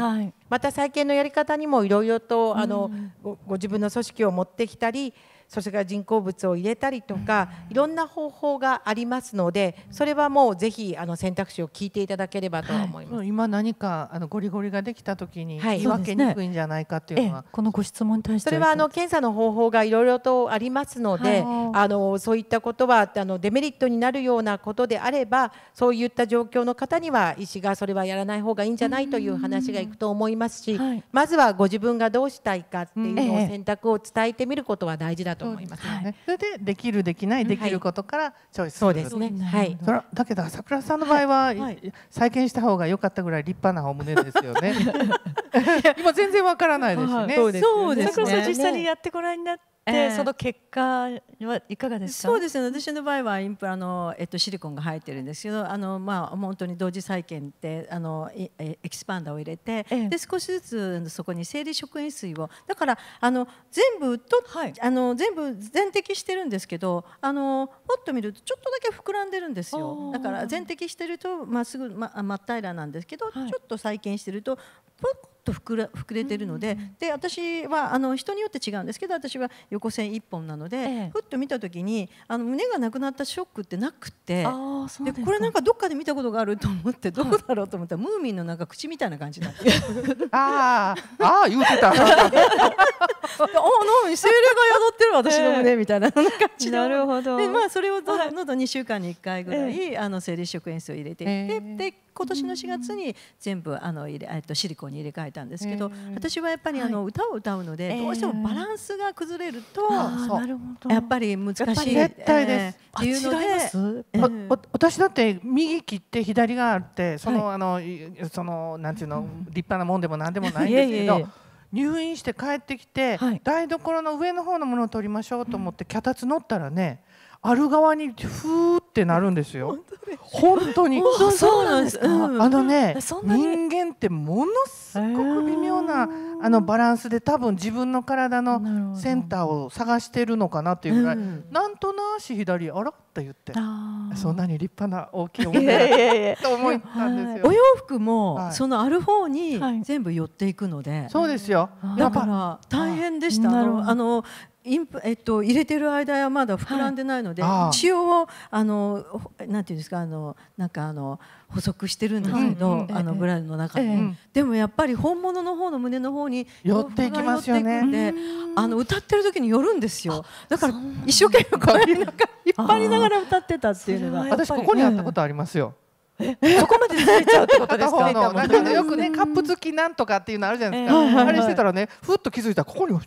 S5: また再建のやり方にもいろいろとあの、ご自分の組織を持ってきたりそれから人工物を入れたりとかいろんな方法がありますのでそれはもうぜひあの選択肢を聞いていただければと思いま
S2: す、はい、今何かあのゴリゴリができた時に言い訳にくいんじゃないかというのは、はいね、
S5: このご質問に対してそれはあの検査の方法がいろいろとありますので、はい、あのそういったことはあのデメリットになるようなことであればそういった状況の方には医師がそれはやらない方がいいんじゃないという話がいくと思いますし、まずはご自分がどうしたいかっていうのを選択を伝えてみることは大事だとと思います。よねはい、それでできるできないできることからチョイスする、はい、そうですね。はい。それだ
S2: けど桜さんの場合は、はいはい、再建した方が良かったぐらい立派なお胸ですよね。(laughs) 今全然わからないで
S1: すね。そうですね。桜倉さん実際にやってごらんになって。、その結果はいかがで
S3: すかそうですね私の場合はインプラの、えっと、シリコンが入ってるんですけどあの、まあ、本当に同時再建ってあのエキスパンダを入れて、で少しずつそこに生理食塩水をだからあの全部と、はい、あの全部全摘してるんですけどあのポッと見るとちょっとだけ膨らんでるんですよだから全摘してるとまあすぐま真っ平らなんですけど、はい、ちょっと再建してるとポコと膨れ膨れてるので,、で私はあの人によって違うんですけど私は横線1本なので、ええ、ふっと見た時にあの胸がなくなったショックってなくてでこれなんかどっかで見たことがあると思ってどこだろうと思ったら、はい、ムーミンのなんか口みたいな感じだったああ言うてた (laughs) おなん精霊が宿ってる私の胸みたいな感じなるほどで、まあ、それを喉、はい、2週間に1回ぐらい、え、あの生理食塩水を入れていって、で今年の4月に全部あの入れ、えっと、シリコンに入れ替えたんですけど、私はやっぱりあの、歌を歌うので、どうしてもバランスが崩れると、
S2: やっぱり難しい。絶対です。っていうので、私だって右切って左があってその、あのそのなんていうの、立派なもんでもなんでもないんですけど。入院して帰ってきて、台所の上の方のものを取りましょうと思って脚立乗ったらね、ある側にふーってなるんですよ。本当に。そうなんです。あのね、人間ってものすごく微妙な、あのバランスで、多分自分の体のセンターを探しているのかなっていうぐらい。なんとなし左、あらって言って。そんなに立派な大きい
S3: お胸
S7: と思ったんです
S3: よ。お洋服も、そのある方に全部寄っていくので。そうですよ。だから、大変でした。あの、インプえっと入れてる間はまだ膨らんでないので、はい、一応あのなんていうんですかあのなんかあの補足してるんですけど、はい、あのブラウンの中で、ええ、でもやっぱり本物の方の胸の方に寄っていきますよね。あの歌ってる時に寄るんですよ。だから一生懸命こうな
S2: んか引っ張りながら歌ってたっていうのが私ここにあったことありますよ。うん (laughs) そ
S1: こまでいちゃうってことですか。なんかよく
S2: ね、カップ付きなんとかっていうのあるじゃないですか。あれしてたらね、ふ
S1: っと気づいたら、ここに。(laughs)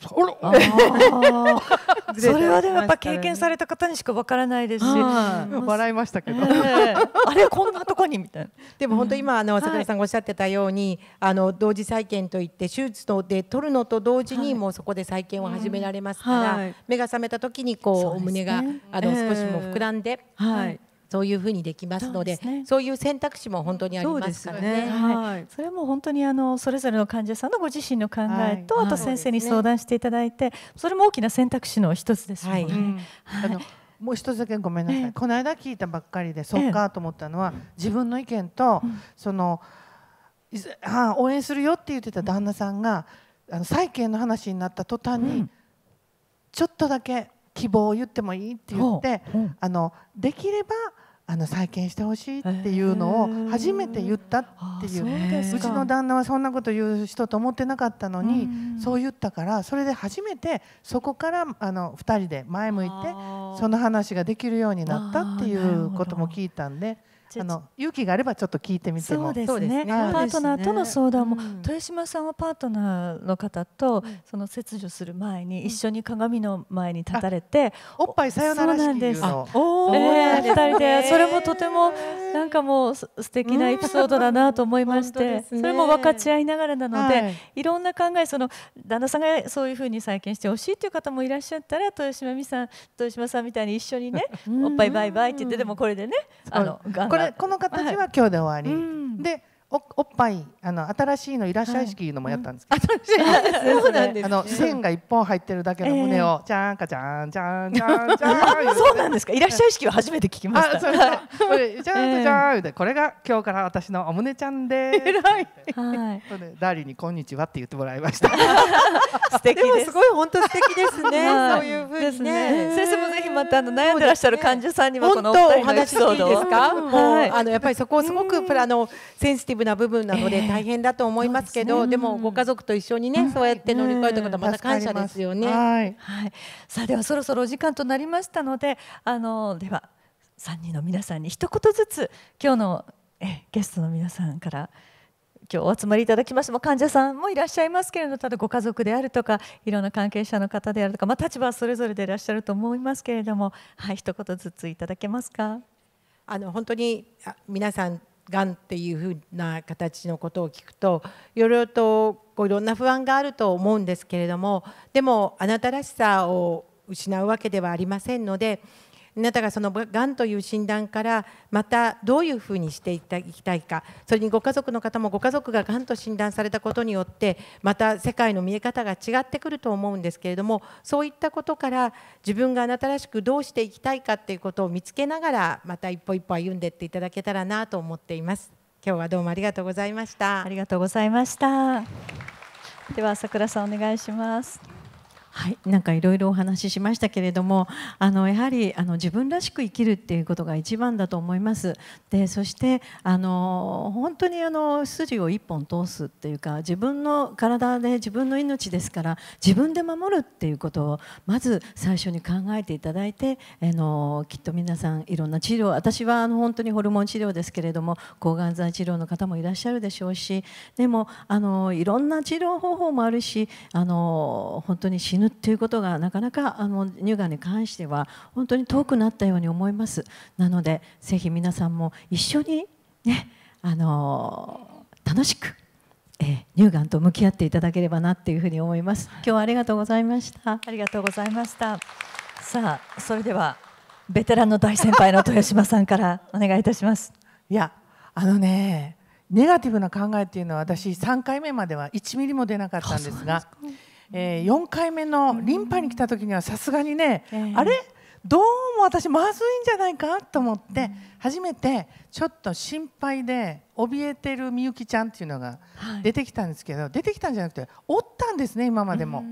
S1: それはでも、やっぱ経験された方にし
S5: かわからないですし。笑いましたけど。あれ、こんなとこにみたいな。でも、本当、今、あの、桜さんがおっしゃってたように、あの、同時再建といって、手術で取るのと同時に、もうそこで再建を始められますから。目が覚めた時に、こう、胸が、あの、少しも膨らんで。はい。そういうふうにできますので、ね、そういう選択肢も本当にありますからね。ねは
S1: い、それも本当にあのそれぞれの患者さんのご自身の考えと、はい、あと先生に相談していただいて、それも大きな選択肢の一つですよね。はいあのもう一つ
S2: だけごめんなさい、この間聞いたばっかりで、そっかと思ったのは、自分の意見と、そのあ応援するよって言ってた旦那さんが、あの債権の話になった途端に、ちょっとだけ希望を言ってもいいって言って、あのできればあの再建してほしいっていうのを初めて言ったっていう,、えー、うちの旦那はそんなこと言う人と思ってなかったのに、そう言ったからそれで初めてそこからあの2人で前向いてその話ができるようになったっていうことも聞いたんで。あの勇気があればちょっと聞いてみてもそうですね、ね、パートナーとの相
S1: 談も、うん、豊島さんはパートナーの方とその切除する前に一緒に鏡の前に立たれて、うん、おっぱいさよなら式いうのお、えー、人でそれもとてもなんかもう素敵なエピソードだなと思いまして、うんそれも分かち合いながらなので、はい、いろんな考えその旦那さんがそういうふうに再建してほしいという方もいらっしゃったら豊島美さん豊島さんみたいに一緒にねおっぱいバイバイって言ってでもこれでねあのガンガれ
S2: この形は今日で終わり、でおおっぱいあの新しいのいらっしゃい式のもやったんですけど、はいうん、あの線が一本入ってるだけの胸を、じゃんかじゃんじゃんじゃんじゃんそうなんですかいらっしゃい式は初めて聞きましたそうそうこれじゃんじゃんこれが今日から私のお胸ちゃんで偉い、はい、ダーリンにこんにちはって言ってもらいました素敵ですごい本当素敵ですね、はい、そういう
S5: 風にね先生もぜひまたあの悩んでらっしゃる患者さんにはこのお二人のエピソードを、うん、ですか、うん、もうあのやっぱりそこをすごくあのセンシティブブな部分なので大変だと思いますけど、えーですね、でもご家族と一緒にね、うん、そうやって乗り越えたことはまた感謝ですよね。はい、はい、さあではそろそろお時間となりましたので
S1: あのでは3人の皆さんに一言ずつ今日のえゲストの皆さんから今日お集まりいただきましても患者さんもいらっしゃいますけれどただご家族であるとかいろんな関係者の方であるとか、まあ、立場はそれぞれでいらっしゃると思いますけれども、はい、
S5: 一言ずついただけますかあの本当に皆さんがんっていうふうな形のことを聞くといろいろとこういろんな不安があると思うんですけれどもでもあなたらしさを失うわけではありませんのであなたがそのがんという診断からまたどういうふうにしていきたいかそれにご家族の方もご家族ががんと診断されたことによってまた世界の見え方が違ってくると思うんですけれどもそういったことから自分があなたらしくどうしていきたいかっていうことを見つけながらまた一歩一歩歩んでいっていただけたらなと思っています。今日はどうもありがとうございました。ありがとうございました。では桜さんお願い
S1: します。
S3: はい、なんかいろいろお話ししましたけれどもあのやはりあの自分らしく生きるっていうことが一番だと思いますでそしてあの本当にあの筋を一本通すっていうか自分の体で自分の命ですから自分で守るっていうことをまず最初に考えていただいてあのきっと皆さんいろんな治療私はあの本当にホルモン治療ですけれども抗がん剤治療の方もいらっしゃるでしょうしでもあのいろんな治療方法もあるしあの本当に死ぬ犬っていうことがなかなかあの乳がんに関しては本当に遠くなったように思いますなのでぜひ皆さんも一緒にねあの楽しく、えー、乳がんと向き合っていただければなっていうふうに思います今日はありがとうございましたありがとうございましたさあそれでは
S1: ベテランの大先輩の豊島さんから (laughs) お願いいたしますいやあのね
S2: ネガティブな考えっていうのは私3回目までは1ミリも出なかったんですが。えー、4回目のリンパに来た時にはさすがにね、あれどうも私まずいんじゃないかと思って初めてちょっと心配で怯えてるみゆきちゃんっていうのが出てきたんですけど、はい、出てきたんじゃなくておったんですね今までも。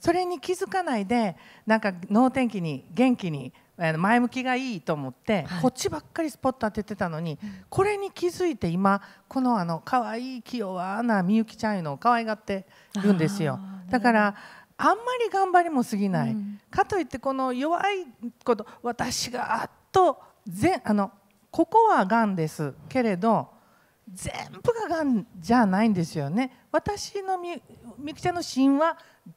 S2: それに気づかないでなんか能天気に元気に前向きがいいと思って、はい、こっちばっかりスポット当ててたのに、うん、これに気づいて今このあの可愛い気弱なみゆきちゃんいうのを可愛がってるんですよ。だからあんまり頑張りもすぎない、うん、かといってこの弱いこと私がっと全あのここはがんですけれど全部ががんじゃないんですよね私のみみゆきちゃんの芯は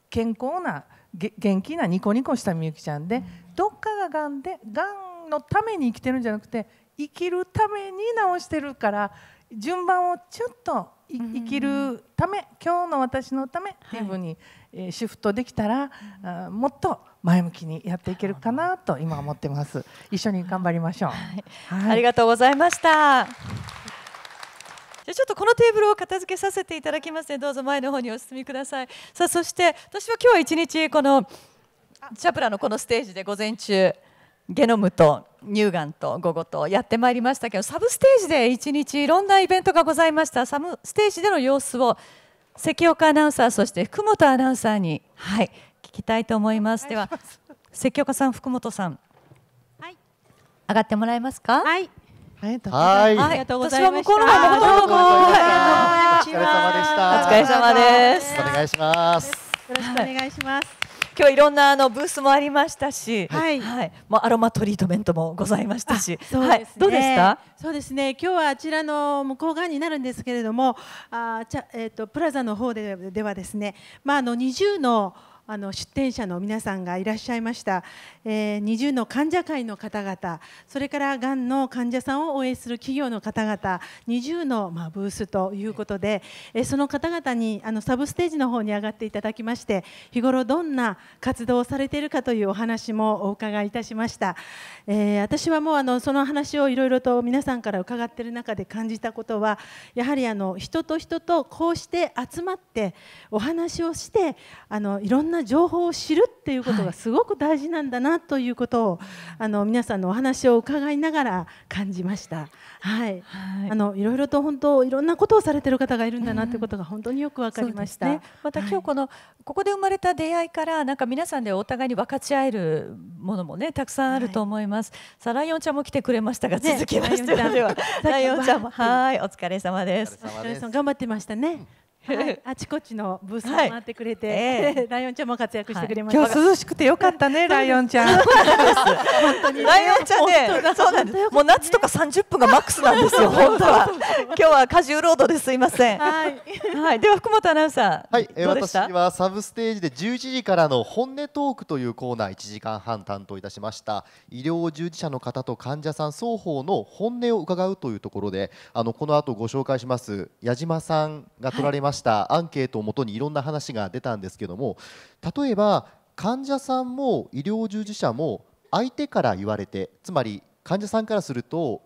S2: 健康な元気なニコニコしたみゆきちゃんで、うん、どっかががんでがんのために生きてるんじゃなくて生きるために治してるから順番をちょっと生きるため、うん、今日の私のためっていうふうに、はい、シフトできたら、うん、もっと前向きにやっていけるかなと今思ってます一緒に頑張りましょう、は
S1: いはい、ありがとうございましたじゃちょっとこのテーブルを片付けさせていただきますねどうぞ前の方にお進みくださいさあそして私は今日は一日このチャプラのこのステージで午前中ゲノムと乳がんと午後とやってまいりましたけどサブステージで一日いろんなイベントがございましたサブステージでの様子を関岡アナウンサーそして福本アナウンサーに、はい、聞きたいと思います。では関岡さん福本さん、はい、上がってもらえますか。はいはい、ありがとうございました。はぞ。
S6: お疲れ様でした。お疲れ様です。お願いします。
S4: よろしくお願いします。
S1: 今日いろんなあのブースもありましたし、はい、はい、もうアロマトリートメントもございましたし、そうですね、はい、どうでした？
S4: そうですね。今日はあちらの向こう側になるんですけれども、あちゃえっ、ー、とプラザの方でではですね、まああの20のあの出展者の皆さんがいらっしゃいました、えー、20の患者会の方々それからがんの患者さんを応援する企業の方々20の、まあ、ブースということで、えー、その方々にあのサブステージの方に上がっていただきまして日頃どんな活動をされているかというお話もお伺いいたしました、えー、私はもうあのその話をいろいろと皆さんから伺っている中で感じたことはやはりあの人と人とこうして集まってお話をしてあのいろんな情報を知るっていうことがすごく大事なんだなということを、あの皆さんのお話を伺いながら感じました。はい、はい、あのいろいろと本当
S1: いろんなことをされてる方がいるんだなということが本当によくわかりました。うんね、また今日この、はい、ここで生まれた出会いからなんか皆さんでお互いに分かち合えるものもねたくさんあると思います。はい、さあライオンちゃんも来てくれましたが、続きましては、ライオンちゃんもはいお疲れ様です。お疲れ様です頑張ってまし
S4: たね。はい、あちこちのブースを回ってくれて、はいえー、(laughs) ライオンちゃんも活躍してくれました、はい、今日涼
S1: しくてよかったねライオンちゃん本
S4: 当に、ライオンちゃんねそうなん
S1: ね、もう夏とか30分がマックスなんですよ (laughs) 本当は今日は過重労働ですいませんはい、はい、では福本アナウンサーはい、えー、私
S6: はサブステージで11時からの本音トークというコーナー1時間半担当いたしました医療従事者の方と患者さん双方の本音を伺うというところであのこの後ご紹介します矢島さんが取られます、はいましたアンケートをもとにいろんな話が出たんですけども例えば患者さんも医療従事者も相手から言われてつまり患者さんからすると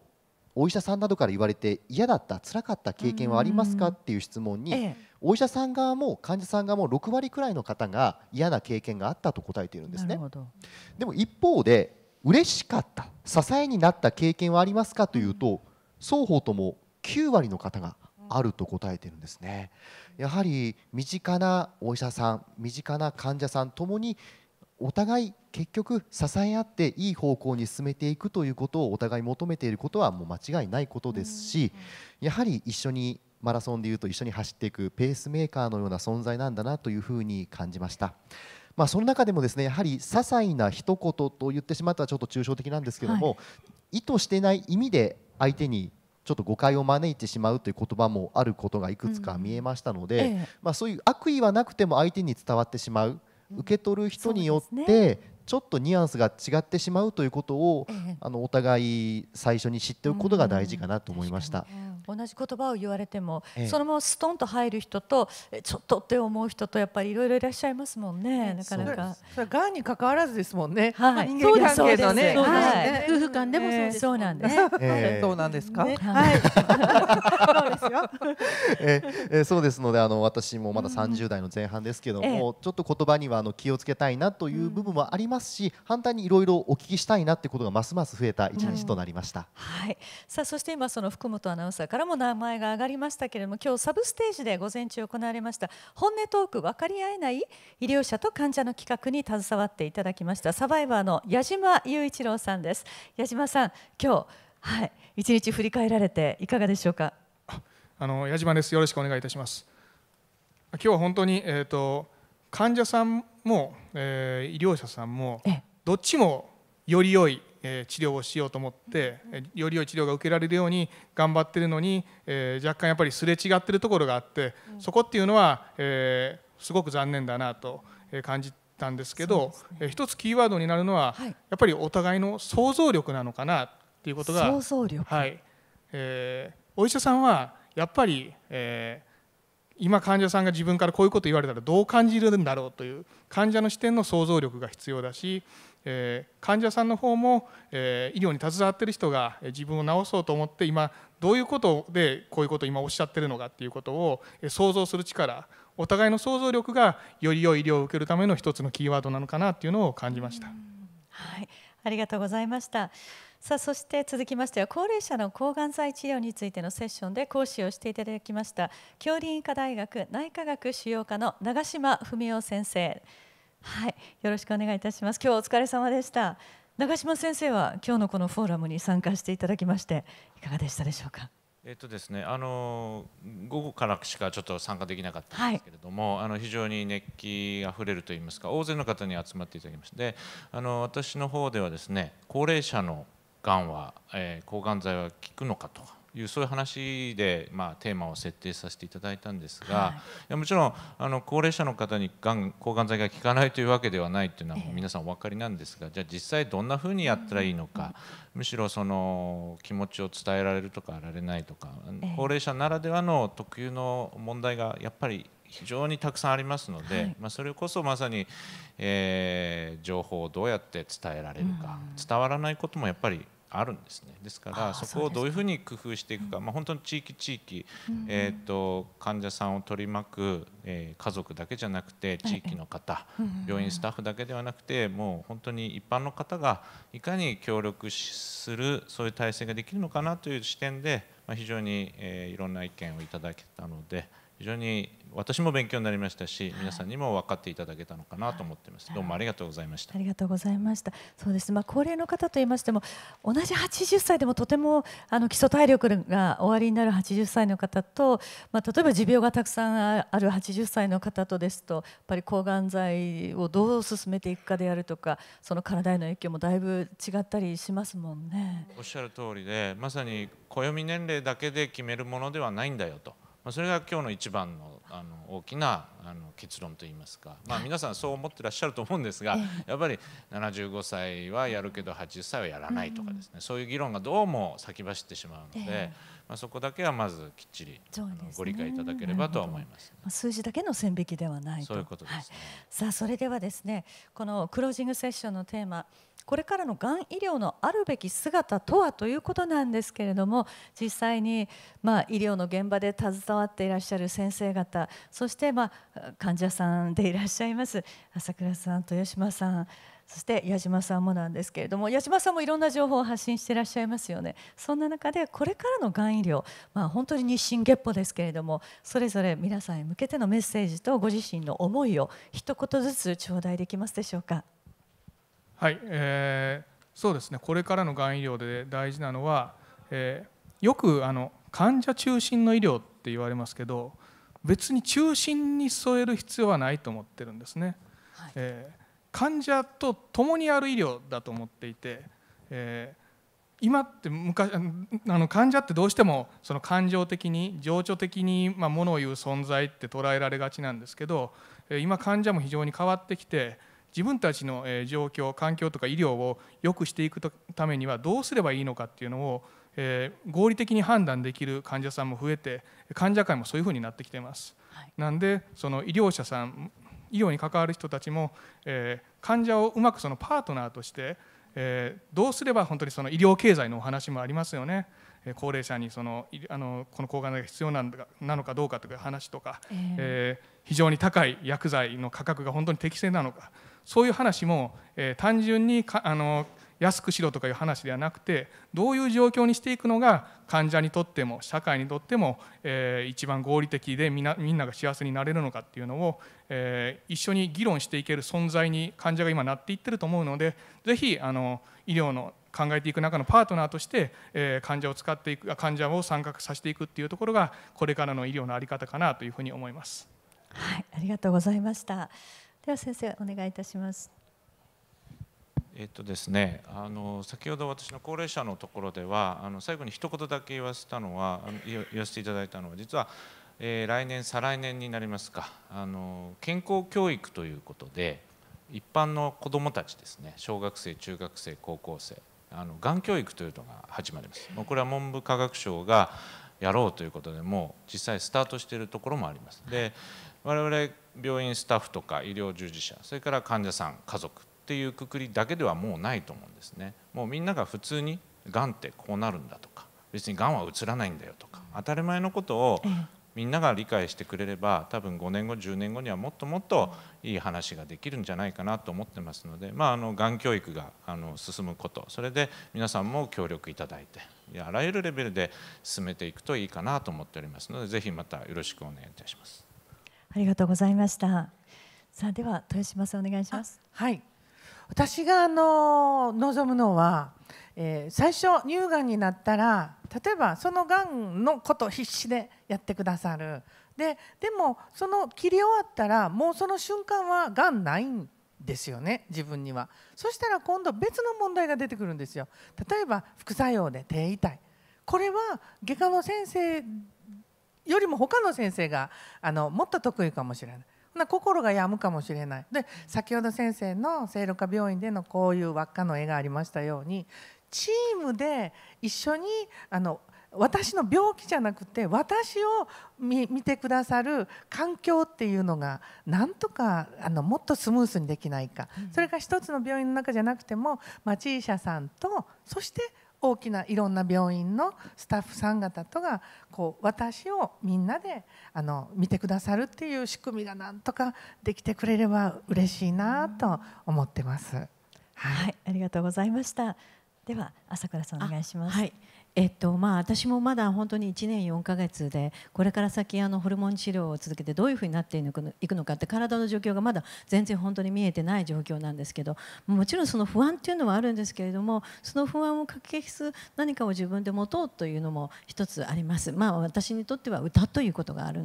S6: お医者さんなどから言われて嫌だった辛かった経験はありますかっていう質問に、お医者さん側も患者さん側も6割くらいの方が嫌な経験があったと答えているんですねでも一方で嬉しかった支えになった経験はありますかというと双方とも9割の方があると答えてるんですねやはり身近なお医者さん身近な患者さんともにお互い結局支え合っていい方向に進めていくということをお互い求めていることはもう間違いないことですしやはり一緒にマラソンでいうと一緒に走っていくペースメーカーのような存在なんだなというふうに感じました。まあ、その中でもですねやはり些細な一言と言ってしまったらちょっと抽象的なんですけども、はい、意図してない意味で相手にちょっと誤解を招いてしまうという言葉もあることがいくつか見えましたので、うんええ、まあ、そういう悪意はなくても相手に伝わってしまう受け取る人によってちょっとニュアンスが違ってしまうということを、あのお互い最初に知っておくことが大事かなと思いました。
S1: 同じ言葉を言われても、そのままストンと入る人とちょっとって思う人とやっぱりいろいろいらっしゃいますもんねなかなかそれがんに関わら
S2: ずですもんね、はい、人間関係のね夫婦間で
S1: もそうなんです、えそうなんですか、はいそうですよ、
S6: (laughs) ええ、そうですのであの私もまだ30代の前半ですけども、ちょっと言葉にはあの気をつけたいなという部分もありますますし反対にいろいろお聞きしたいなってことがますます増えた一日となりました、うん、は
S1: いさあそして今その福本アナウンサーからも名前が挙がりましたけれども今日サブステージで午前中行われました本音トーク分かり合えない医療者と患者の企画に携わっていただきましたサバイバーの矢島雄一郎さんです矢島さん今日はい一日振り返られていかがでしょうか
S8: あの矢島ですよろしくお願いいたします今日は本当にえっ、ー、と患者さんも、えー、医療者さんもどっちもより良い治療をしようと思ってより良い治療が受けられるように頑張ってるのに、えー、若干やっぱりすれ違ってるところがあってそこっていうのは、えー、すごく残念だなと感じたんですけど、ね、一つキーワードになるのは、はい、やっぱりお互いの想像力なのかなっていうことがはいえー、お医者さんはやっぱり、えー今患者さんが自分からこういうこと言われたらどう感じるんだろうという患者の視点の想像力が必要だし、えー、患者さんの方も、えー、医療に携わっている人が自分を治そうと思って今どういうことでこういうことを今おっしゃってるのかっていうことを想像する力お互いの想像力がより良い医療を受けるための一つのキーワードなのかなっていうのを感じました。
S1: はい、ありがとうございました。さあそして続きましては高齢者の抗がん剤治療についてのセッションで講師をしていただきました京林医科大学内科学腫瘍科の長島文夫先生はいよろしくお願いいたします今日お疲れ様でした長島先生は今日のこのフォーラムに参加していただきましていかがでしたでしょうか
S7: えっとですね、あの午後からしかちょっと参加できなかったんですけれども、はい、あの非常に熱気あふれるといいますか大勢の方に集まっていただきましてあの私の方ではですね高齢者のがんは、えー、抗がん剤は効くのかとかいうそういう話で、まあ、テーマを設定させていただいたんですが、はい、いやもちろんあの高齢者の方にがん抗がん剤が効かないというわけではないというのは皆さんお分かりなんですが、ええ、じゃあ実際どんなふうにやったらいいのか、むしろその気持ちを伝えられるとかあられないとか、え、高齢者ならではの特有の問題がやっぱり非常にたくさんありますので、はい、まあ、それこそまさに、えー、情報をどうやって伝えられるか、うん、伝わらないこともやっぱりあるんですねですからそこをどういうふうに工夫していくか、まあ、本当に地域地域、えー、と患者さんを取り巻く、えー、家族だけじゃなくて地域の方、病院スタッフだけではなくてもう本当に一般の方がいかに協力するそういう体制ができるのかなという視点で、まあ、非常に、えー、いろんな意見をいただけたので。非常に私も勉強になりましたし、皆さんにも分かっていただけたのかなと思ってます。どうもありがとうございました。
S1: ありがとうございました。そうです。まあ、高齢の方と言いましても、同じ80歳でもとてもあの基礎体力が終わりになる80歳の方と、まあ、例えば持病がたくさんある80歳の方とですと、やっぱり抗がん剤をどう進めていくかであるとか、その体への影響もだいぶ違ったりしますもんね。
S7: おっしゃる通りで、まさに暦年齢だけで決めるものではないんだよと。まあ、それが今日の一番のあの大きなあの結論といいますか、まあ、皆さんそう思ってらっしゃると思うんですがやっぱり75歳はやるけど80歳はやらないとかですねそういう議論がどうも先走ってしまうので。まあ、そこだけはまずきっちり、
S1: ご理解いただければと思います、ね、数字だけの線引きではないと、いうこ
S7: ねはい、さ
S1: あそれではですねこのクロージングセッションのテーマこれからのがん医療のあるべき姿とはということなんですけれども実際に、まあ、医療の現場で携わっていらっしゃる先生方そして、まあ、患者さんでいらっしゃいます朝倉さん豊島さんそして矢島さんもなんですけれども矢島さんもいろんな情報を発信してらっしゃいますよねそんな中でこれからのがん医療、まあ、本当に日進月歩ですけれどもそれぞれ皆さんへ向けてのメッセージとご自身の思いを一言ずつ頂戴できますでしょうか。
S8: はい、えー、そうですねこれからのがん医療で大事なのは、えー、よくあの患者中心の医療って言われますけど別に中心に添える必要はないと思ってるんですね。はい、えー患者と共にある医療だと思っていて、えー、今って昔あの患者ってどうしてもその感情的に情緒的に、まあ、ものを言う存在って捉えられがちなんですけど今患者も非常に変わってきて自分たちの状況環境とか医療を良くしていくためにはどうすればいいのかっていうのを、えー、合理的に判断できる患者さんも増えて患者会もそういうふうになってきています。なんでその医療者さん医療に関わる人たちも、えー、患者をうまくそのパートナーとして、えー、どうすれば本当にその医療経済のお話もありますよね。高齢者にそのあのこの抗がん剤が必要なのかどうかという話とか、えー、えー、非常に高い薬剤の価格が本当に適正なのかそういう話も、えー、単純にあの安くしろとかいう話ではなくてどういう状況にしていくのが患者にとっても社会にとっても、えー、一番合理的でみんなみんなが幸せになれるのかっていうのを、えー、一緒に議論していける存在に患者が今なっていってると思うのでぜひあの医療の考えていく中のパートナーとして、えー、患者を使っていく患者を参画させていくっていうところがこれからの医療の在り方かなというふうに思います。
S1: はい、ありがとうございました。では先生お願いいたします。
S7: えっとですね、あの先ほど私の高齢者のところではあの最後に一言だけ言わせたのは言わせていただいたのは実は、えー、来年再来年になりますかあの健康教育ということで一般の子どもたちですね小学生中学生高校生あのがん教育というのが始まりますもうこれは文部科学省がやろうということでもう実際スタートしているところもありますで我々病院スタッフとか医療従事者それから患者さん家族っていうくくりだけではもうないと思うんですね。もうみんなが普通にがんってこうなるんだとか別にがんはうつらないんだよとか当たり前のことをみんなが理解してくれれば多分5年後10年後にはもっともっといい話ができるんじゃないかなと思ってますので、まあ、あのがん教育があの進むことそれで皆さんも協力いただいてあらゆるレベルで進めていくといいかなと思っておりますのでぜひまたよろしくお願いいたします。
S1: ありがとうございました。さあでは豊島さんお願いします。はい私があの望むのは、
S2: えー、最初乳がんになったら例えばそのがんのこと必死でやってくださるででもその切り終わったらもうその瞬間はがんないんですよね自分にはそしたら今度別の問題が出てくるんですよ例えば副作用で低遺体これは外科の先生よりも他の先生があのもっと得意かもしれないな心が病むかもしれないで先ほど先生の聖路加病院でのこういう輪っかの絵がありましたようにチームで一緒にあの私の病気じゃなくて私を見てくださる環境っていうのがなんとかあのもっとスムースにできないか、うん、それか一つの病院の中じゃなくても町医者さんとそして大きないろんな病院のスタッフさん方とがこう私をみんなであの見てくださるっていう仕組みがなんとかできてくれれば嬉しいなと思ってます。はい、はい、ありがとうございました。では
S3: 朝倉さんお願いします。はい、えっとまあ、私もまだ本当に1年4か月でこれから先あのホルモン治療を続けてどういうふうになっていくのかって体の状況がまだ全然本当に見えてない状況なんですけどもちろんその不安っていうのはあるんですけれどもその不安をかき消す何かを自分で持とうというのも一つあります、まあ、私にとっては歌ということがある、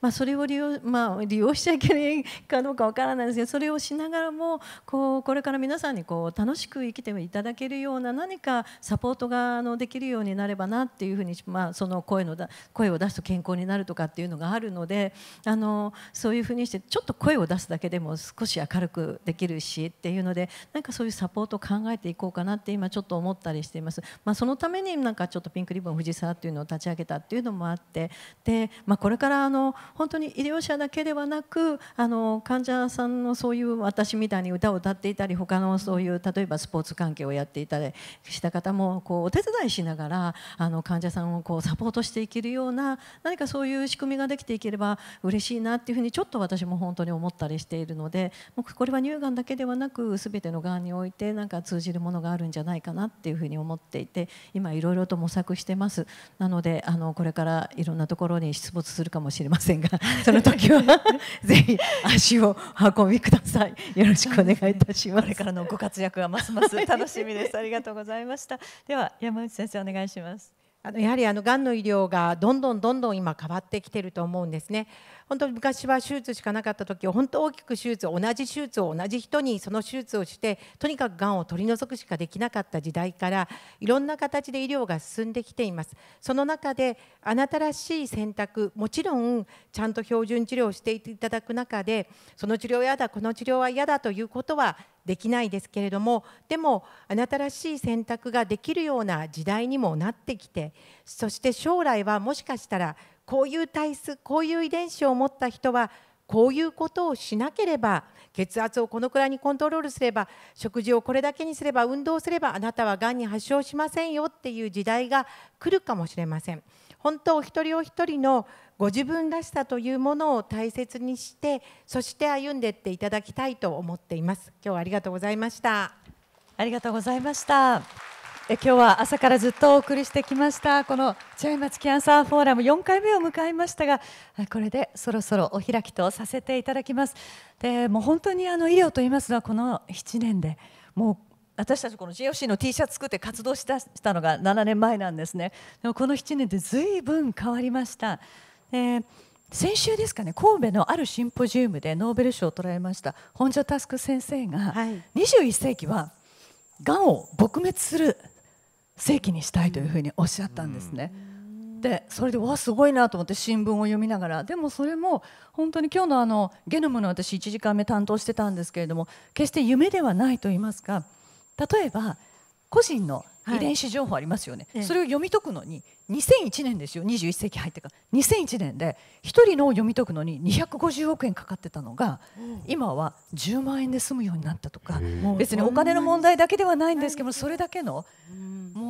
S3: まあ、それを利用,、まあ、利用しちゃいけないかどうかわからないですけどそれをしながらもこうこれから皆さんにこう楽しく生きていただけるような何かサポートがあのできるようにになればなっていうふうに、まあ、その声のだ声を出すと健康になるとかっていうのがあるのであのそういうふうにしてちょっと声を出すだけでも少し明るくできるしっていうのでなんかそういうサポートを考えていこうかなって今ちょっと思ったりしています。まあ、そのためになんかちょっとピンクリボン藤沢っていうのを立ち上げたっていうのもあってで、まあ、これからあの本当に医療者だけではなくあの患者さんのそういう私みたいに歌を歌っていたり他のそういう例えばスポーツ関係をやっていたりした方もこうお手伝いしながらあの患者さんをこうサポートしていけるような何かそういう仕組みができていければ嬉しいなっていうふうにちょっと私も本当に思ったりしているのでもうこれは乳がんだけではなく全てのがんにおいてなんか通じるものがあるんじゃないかなっていうふうに思っていて今いろいろと模索してますなのであのこれからいろんなところに出没するかもしれませんが (laughs) その時は (laughs) ぜひ足を運びください
S5: よろしくお願いいたします、これからのご活躍がますます楽しみで
S1: すありがとうございましたでは山内先生お願いします。
S5: あのやはりあのがんの医療がどんどんどんどん今変わってきていると思うんですね。本当に昔は手術しかなかった時本当大きく手術同じ手術を同じ人にその手術をしてとにかくがんを取り除くしかできなかった時代からいろんな形で医療が進んできていますその中であなたらしい選択もちろんちゃんと標準治療をしていただく中でその治療やだこの治療は嫌だということはできないですけれどもでもあなたらしい選択ができるような時代にもなってきてそして将来はもしかしたらこういう体質こういう遺伝子を持った人はこういうことをしなければ血圧をこのくらいにコントロールすれば食事をこれだけにすれば運動すればあなたはがんに発症しませんよっていう時代が来るかもしれません。本当お一人お一人のご自分らしさというものを大切にしてそして歩んでいっていただきたいと思っています今日はありがとうございましたありがとうございました今日
S1: は朝からずっとお送りしてきましたこのチイマ町キャンサーフォーラム4回目を迎えましたがこれでそろそろお開きとさせていただきますでもう本当にあの医療といいますのはこの7年でもう私たちこの JOC の T シャツ作って活動しだしたのが7年前なんですねでもこの7年でずいぶん変わりました、えー先週ですかね神戸のあるシンポジウムでノーベル賞を取られました本タスク先生が、はい、21世紀はがんを撲滅する正規にしたいというふうにおっしゃったんですね。でそれでわすごいなと思って新聞を読みながらでもそれも本当に今日のあのゲノムの私1時間目担当してたんですけれども決して夢ではないと言いますか例えば個人の遺伝子情報ありますよね、はい、それを読み解くのに2001年ですよ21世紀入ってから2001年で1人のを読み解くのに250億円かかってたのが、今は10万円で済むようになったとか別にお金の問題だけではないんですけどそれだけのもう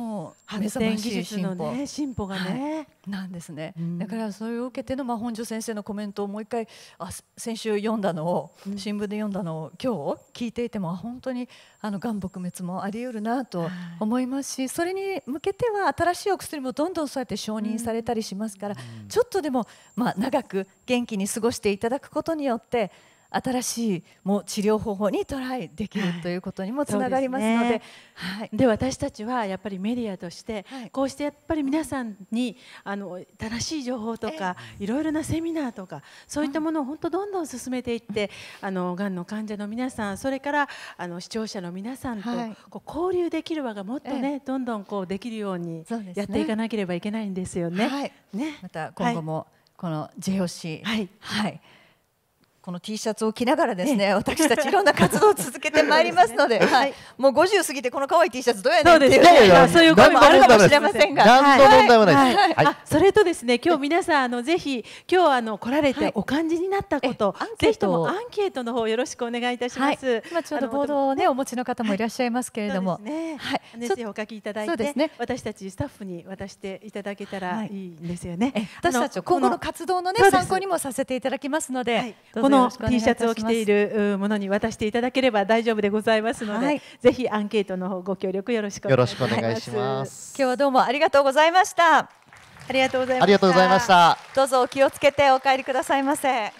S1: 目覚ましい進歩,、ね、進歩がね、なんですね、だからそれを受けての、まあ、本庄先生のコメントをもう一回あ先週読んだのを、新聞で読んだのを今日聞いていても本当にあのがん撲滅もありうるなと思いますし、それに向けては新しいお薬もどんどんそうやって承認されたりしますから、ちょっとでも、まあ、長く元気に過ごしていただくことによって新しいもう治療方法にトライできるということにもつながりますのではいでね、はいで私たちはやっぱり
S4: メディアとして、はい、こうしてやっぱり皆さんにあの正しい情報とかいろいろなセミナーとかそういったものを本当どんどん進めていって、うん、あのがんの患者の皆さんそれからあの視聴者の皆さんと、こう交流できる輪がもっとね、どんどんこうできるようにやっていかなければいけないんですよね。ね、はい、ねまた今後も、
S1: この JOC、はい、はいこの T シャツを着ながらですね、私たちいろんな活動を続けてまいりますので、(laughs) はい、もう50過ぎてこの可愛い T シャツどうやねんっていう、そういう声もあるかもしれませんが、問題ないです。
S4: それとですね、今日皆さんあのぜひ今日あの来られてお感じになったこと、ぜひともアンケートの方よろしくお願いいたします。今ちょうどボード
S1: をねお持ちの方もいらっしゃいますけれども、ね、は
S4: い、ぜひお書きいただいて、ね、私たちスタッフに渡していただけたらいいんですよね。私たち今後の活動のね参考にもさせていただきますので。の T シャツを着ているものに渡していただければ大丈夫でございますので、はい、ぜひアンケートの方ご協力よろしくお願いしますます
S1: 今日はどうもありがとうございましたありがとうございましたどうぞお気をつけてお帰りくださいませ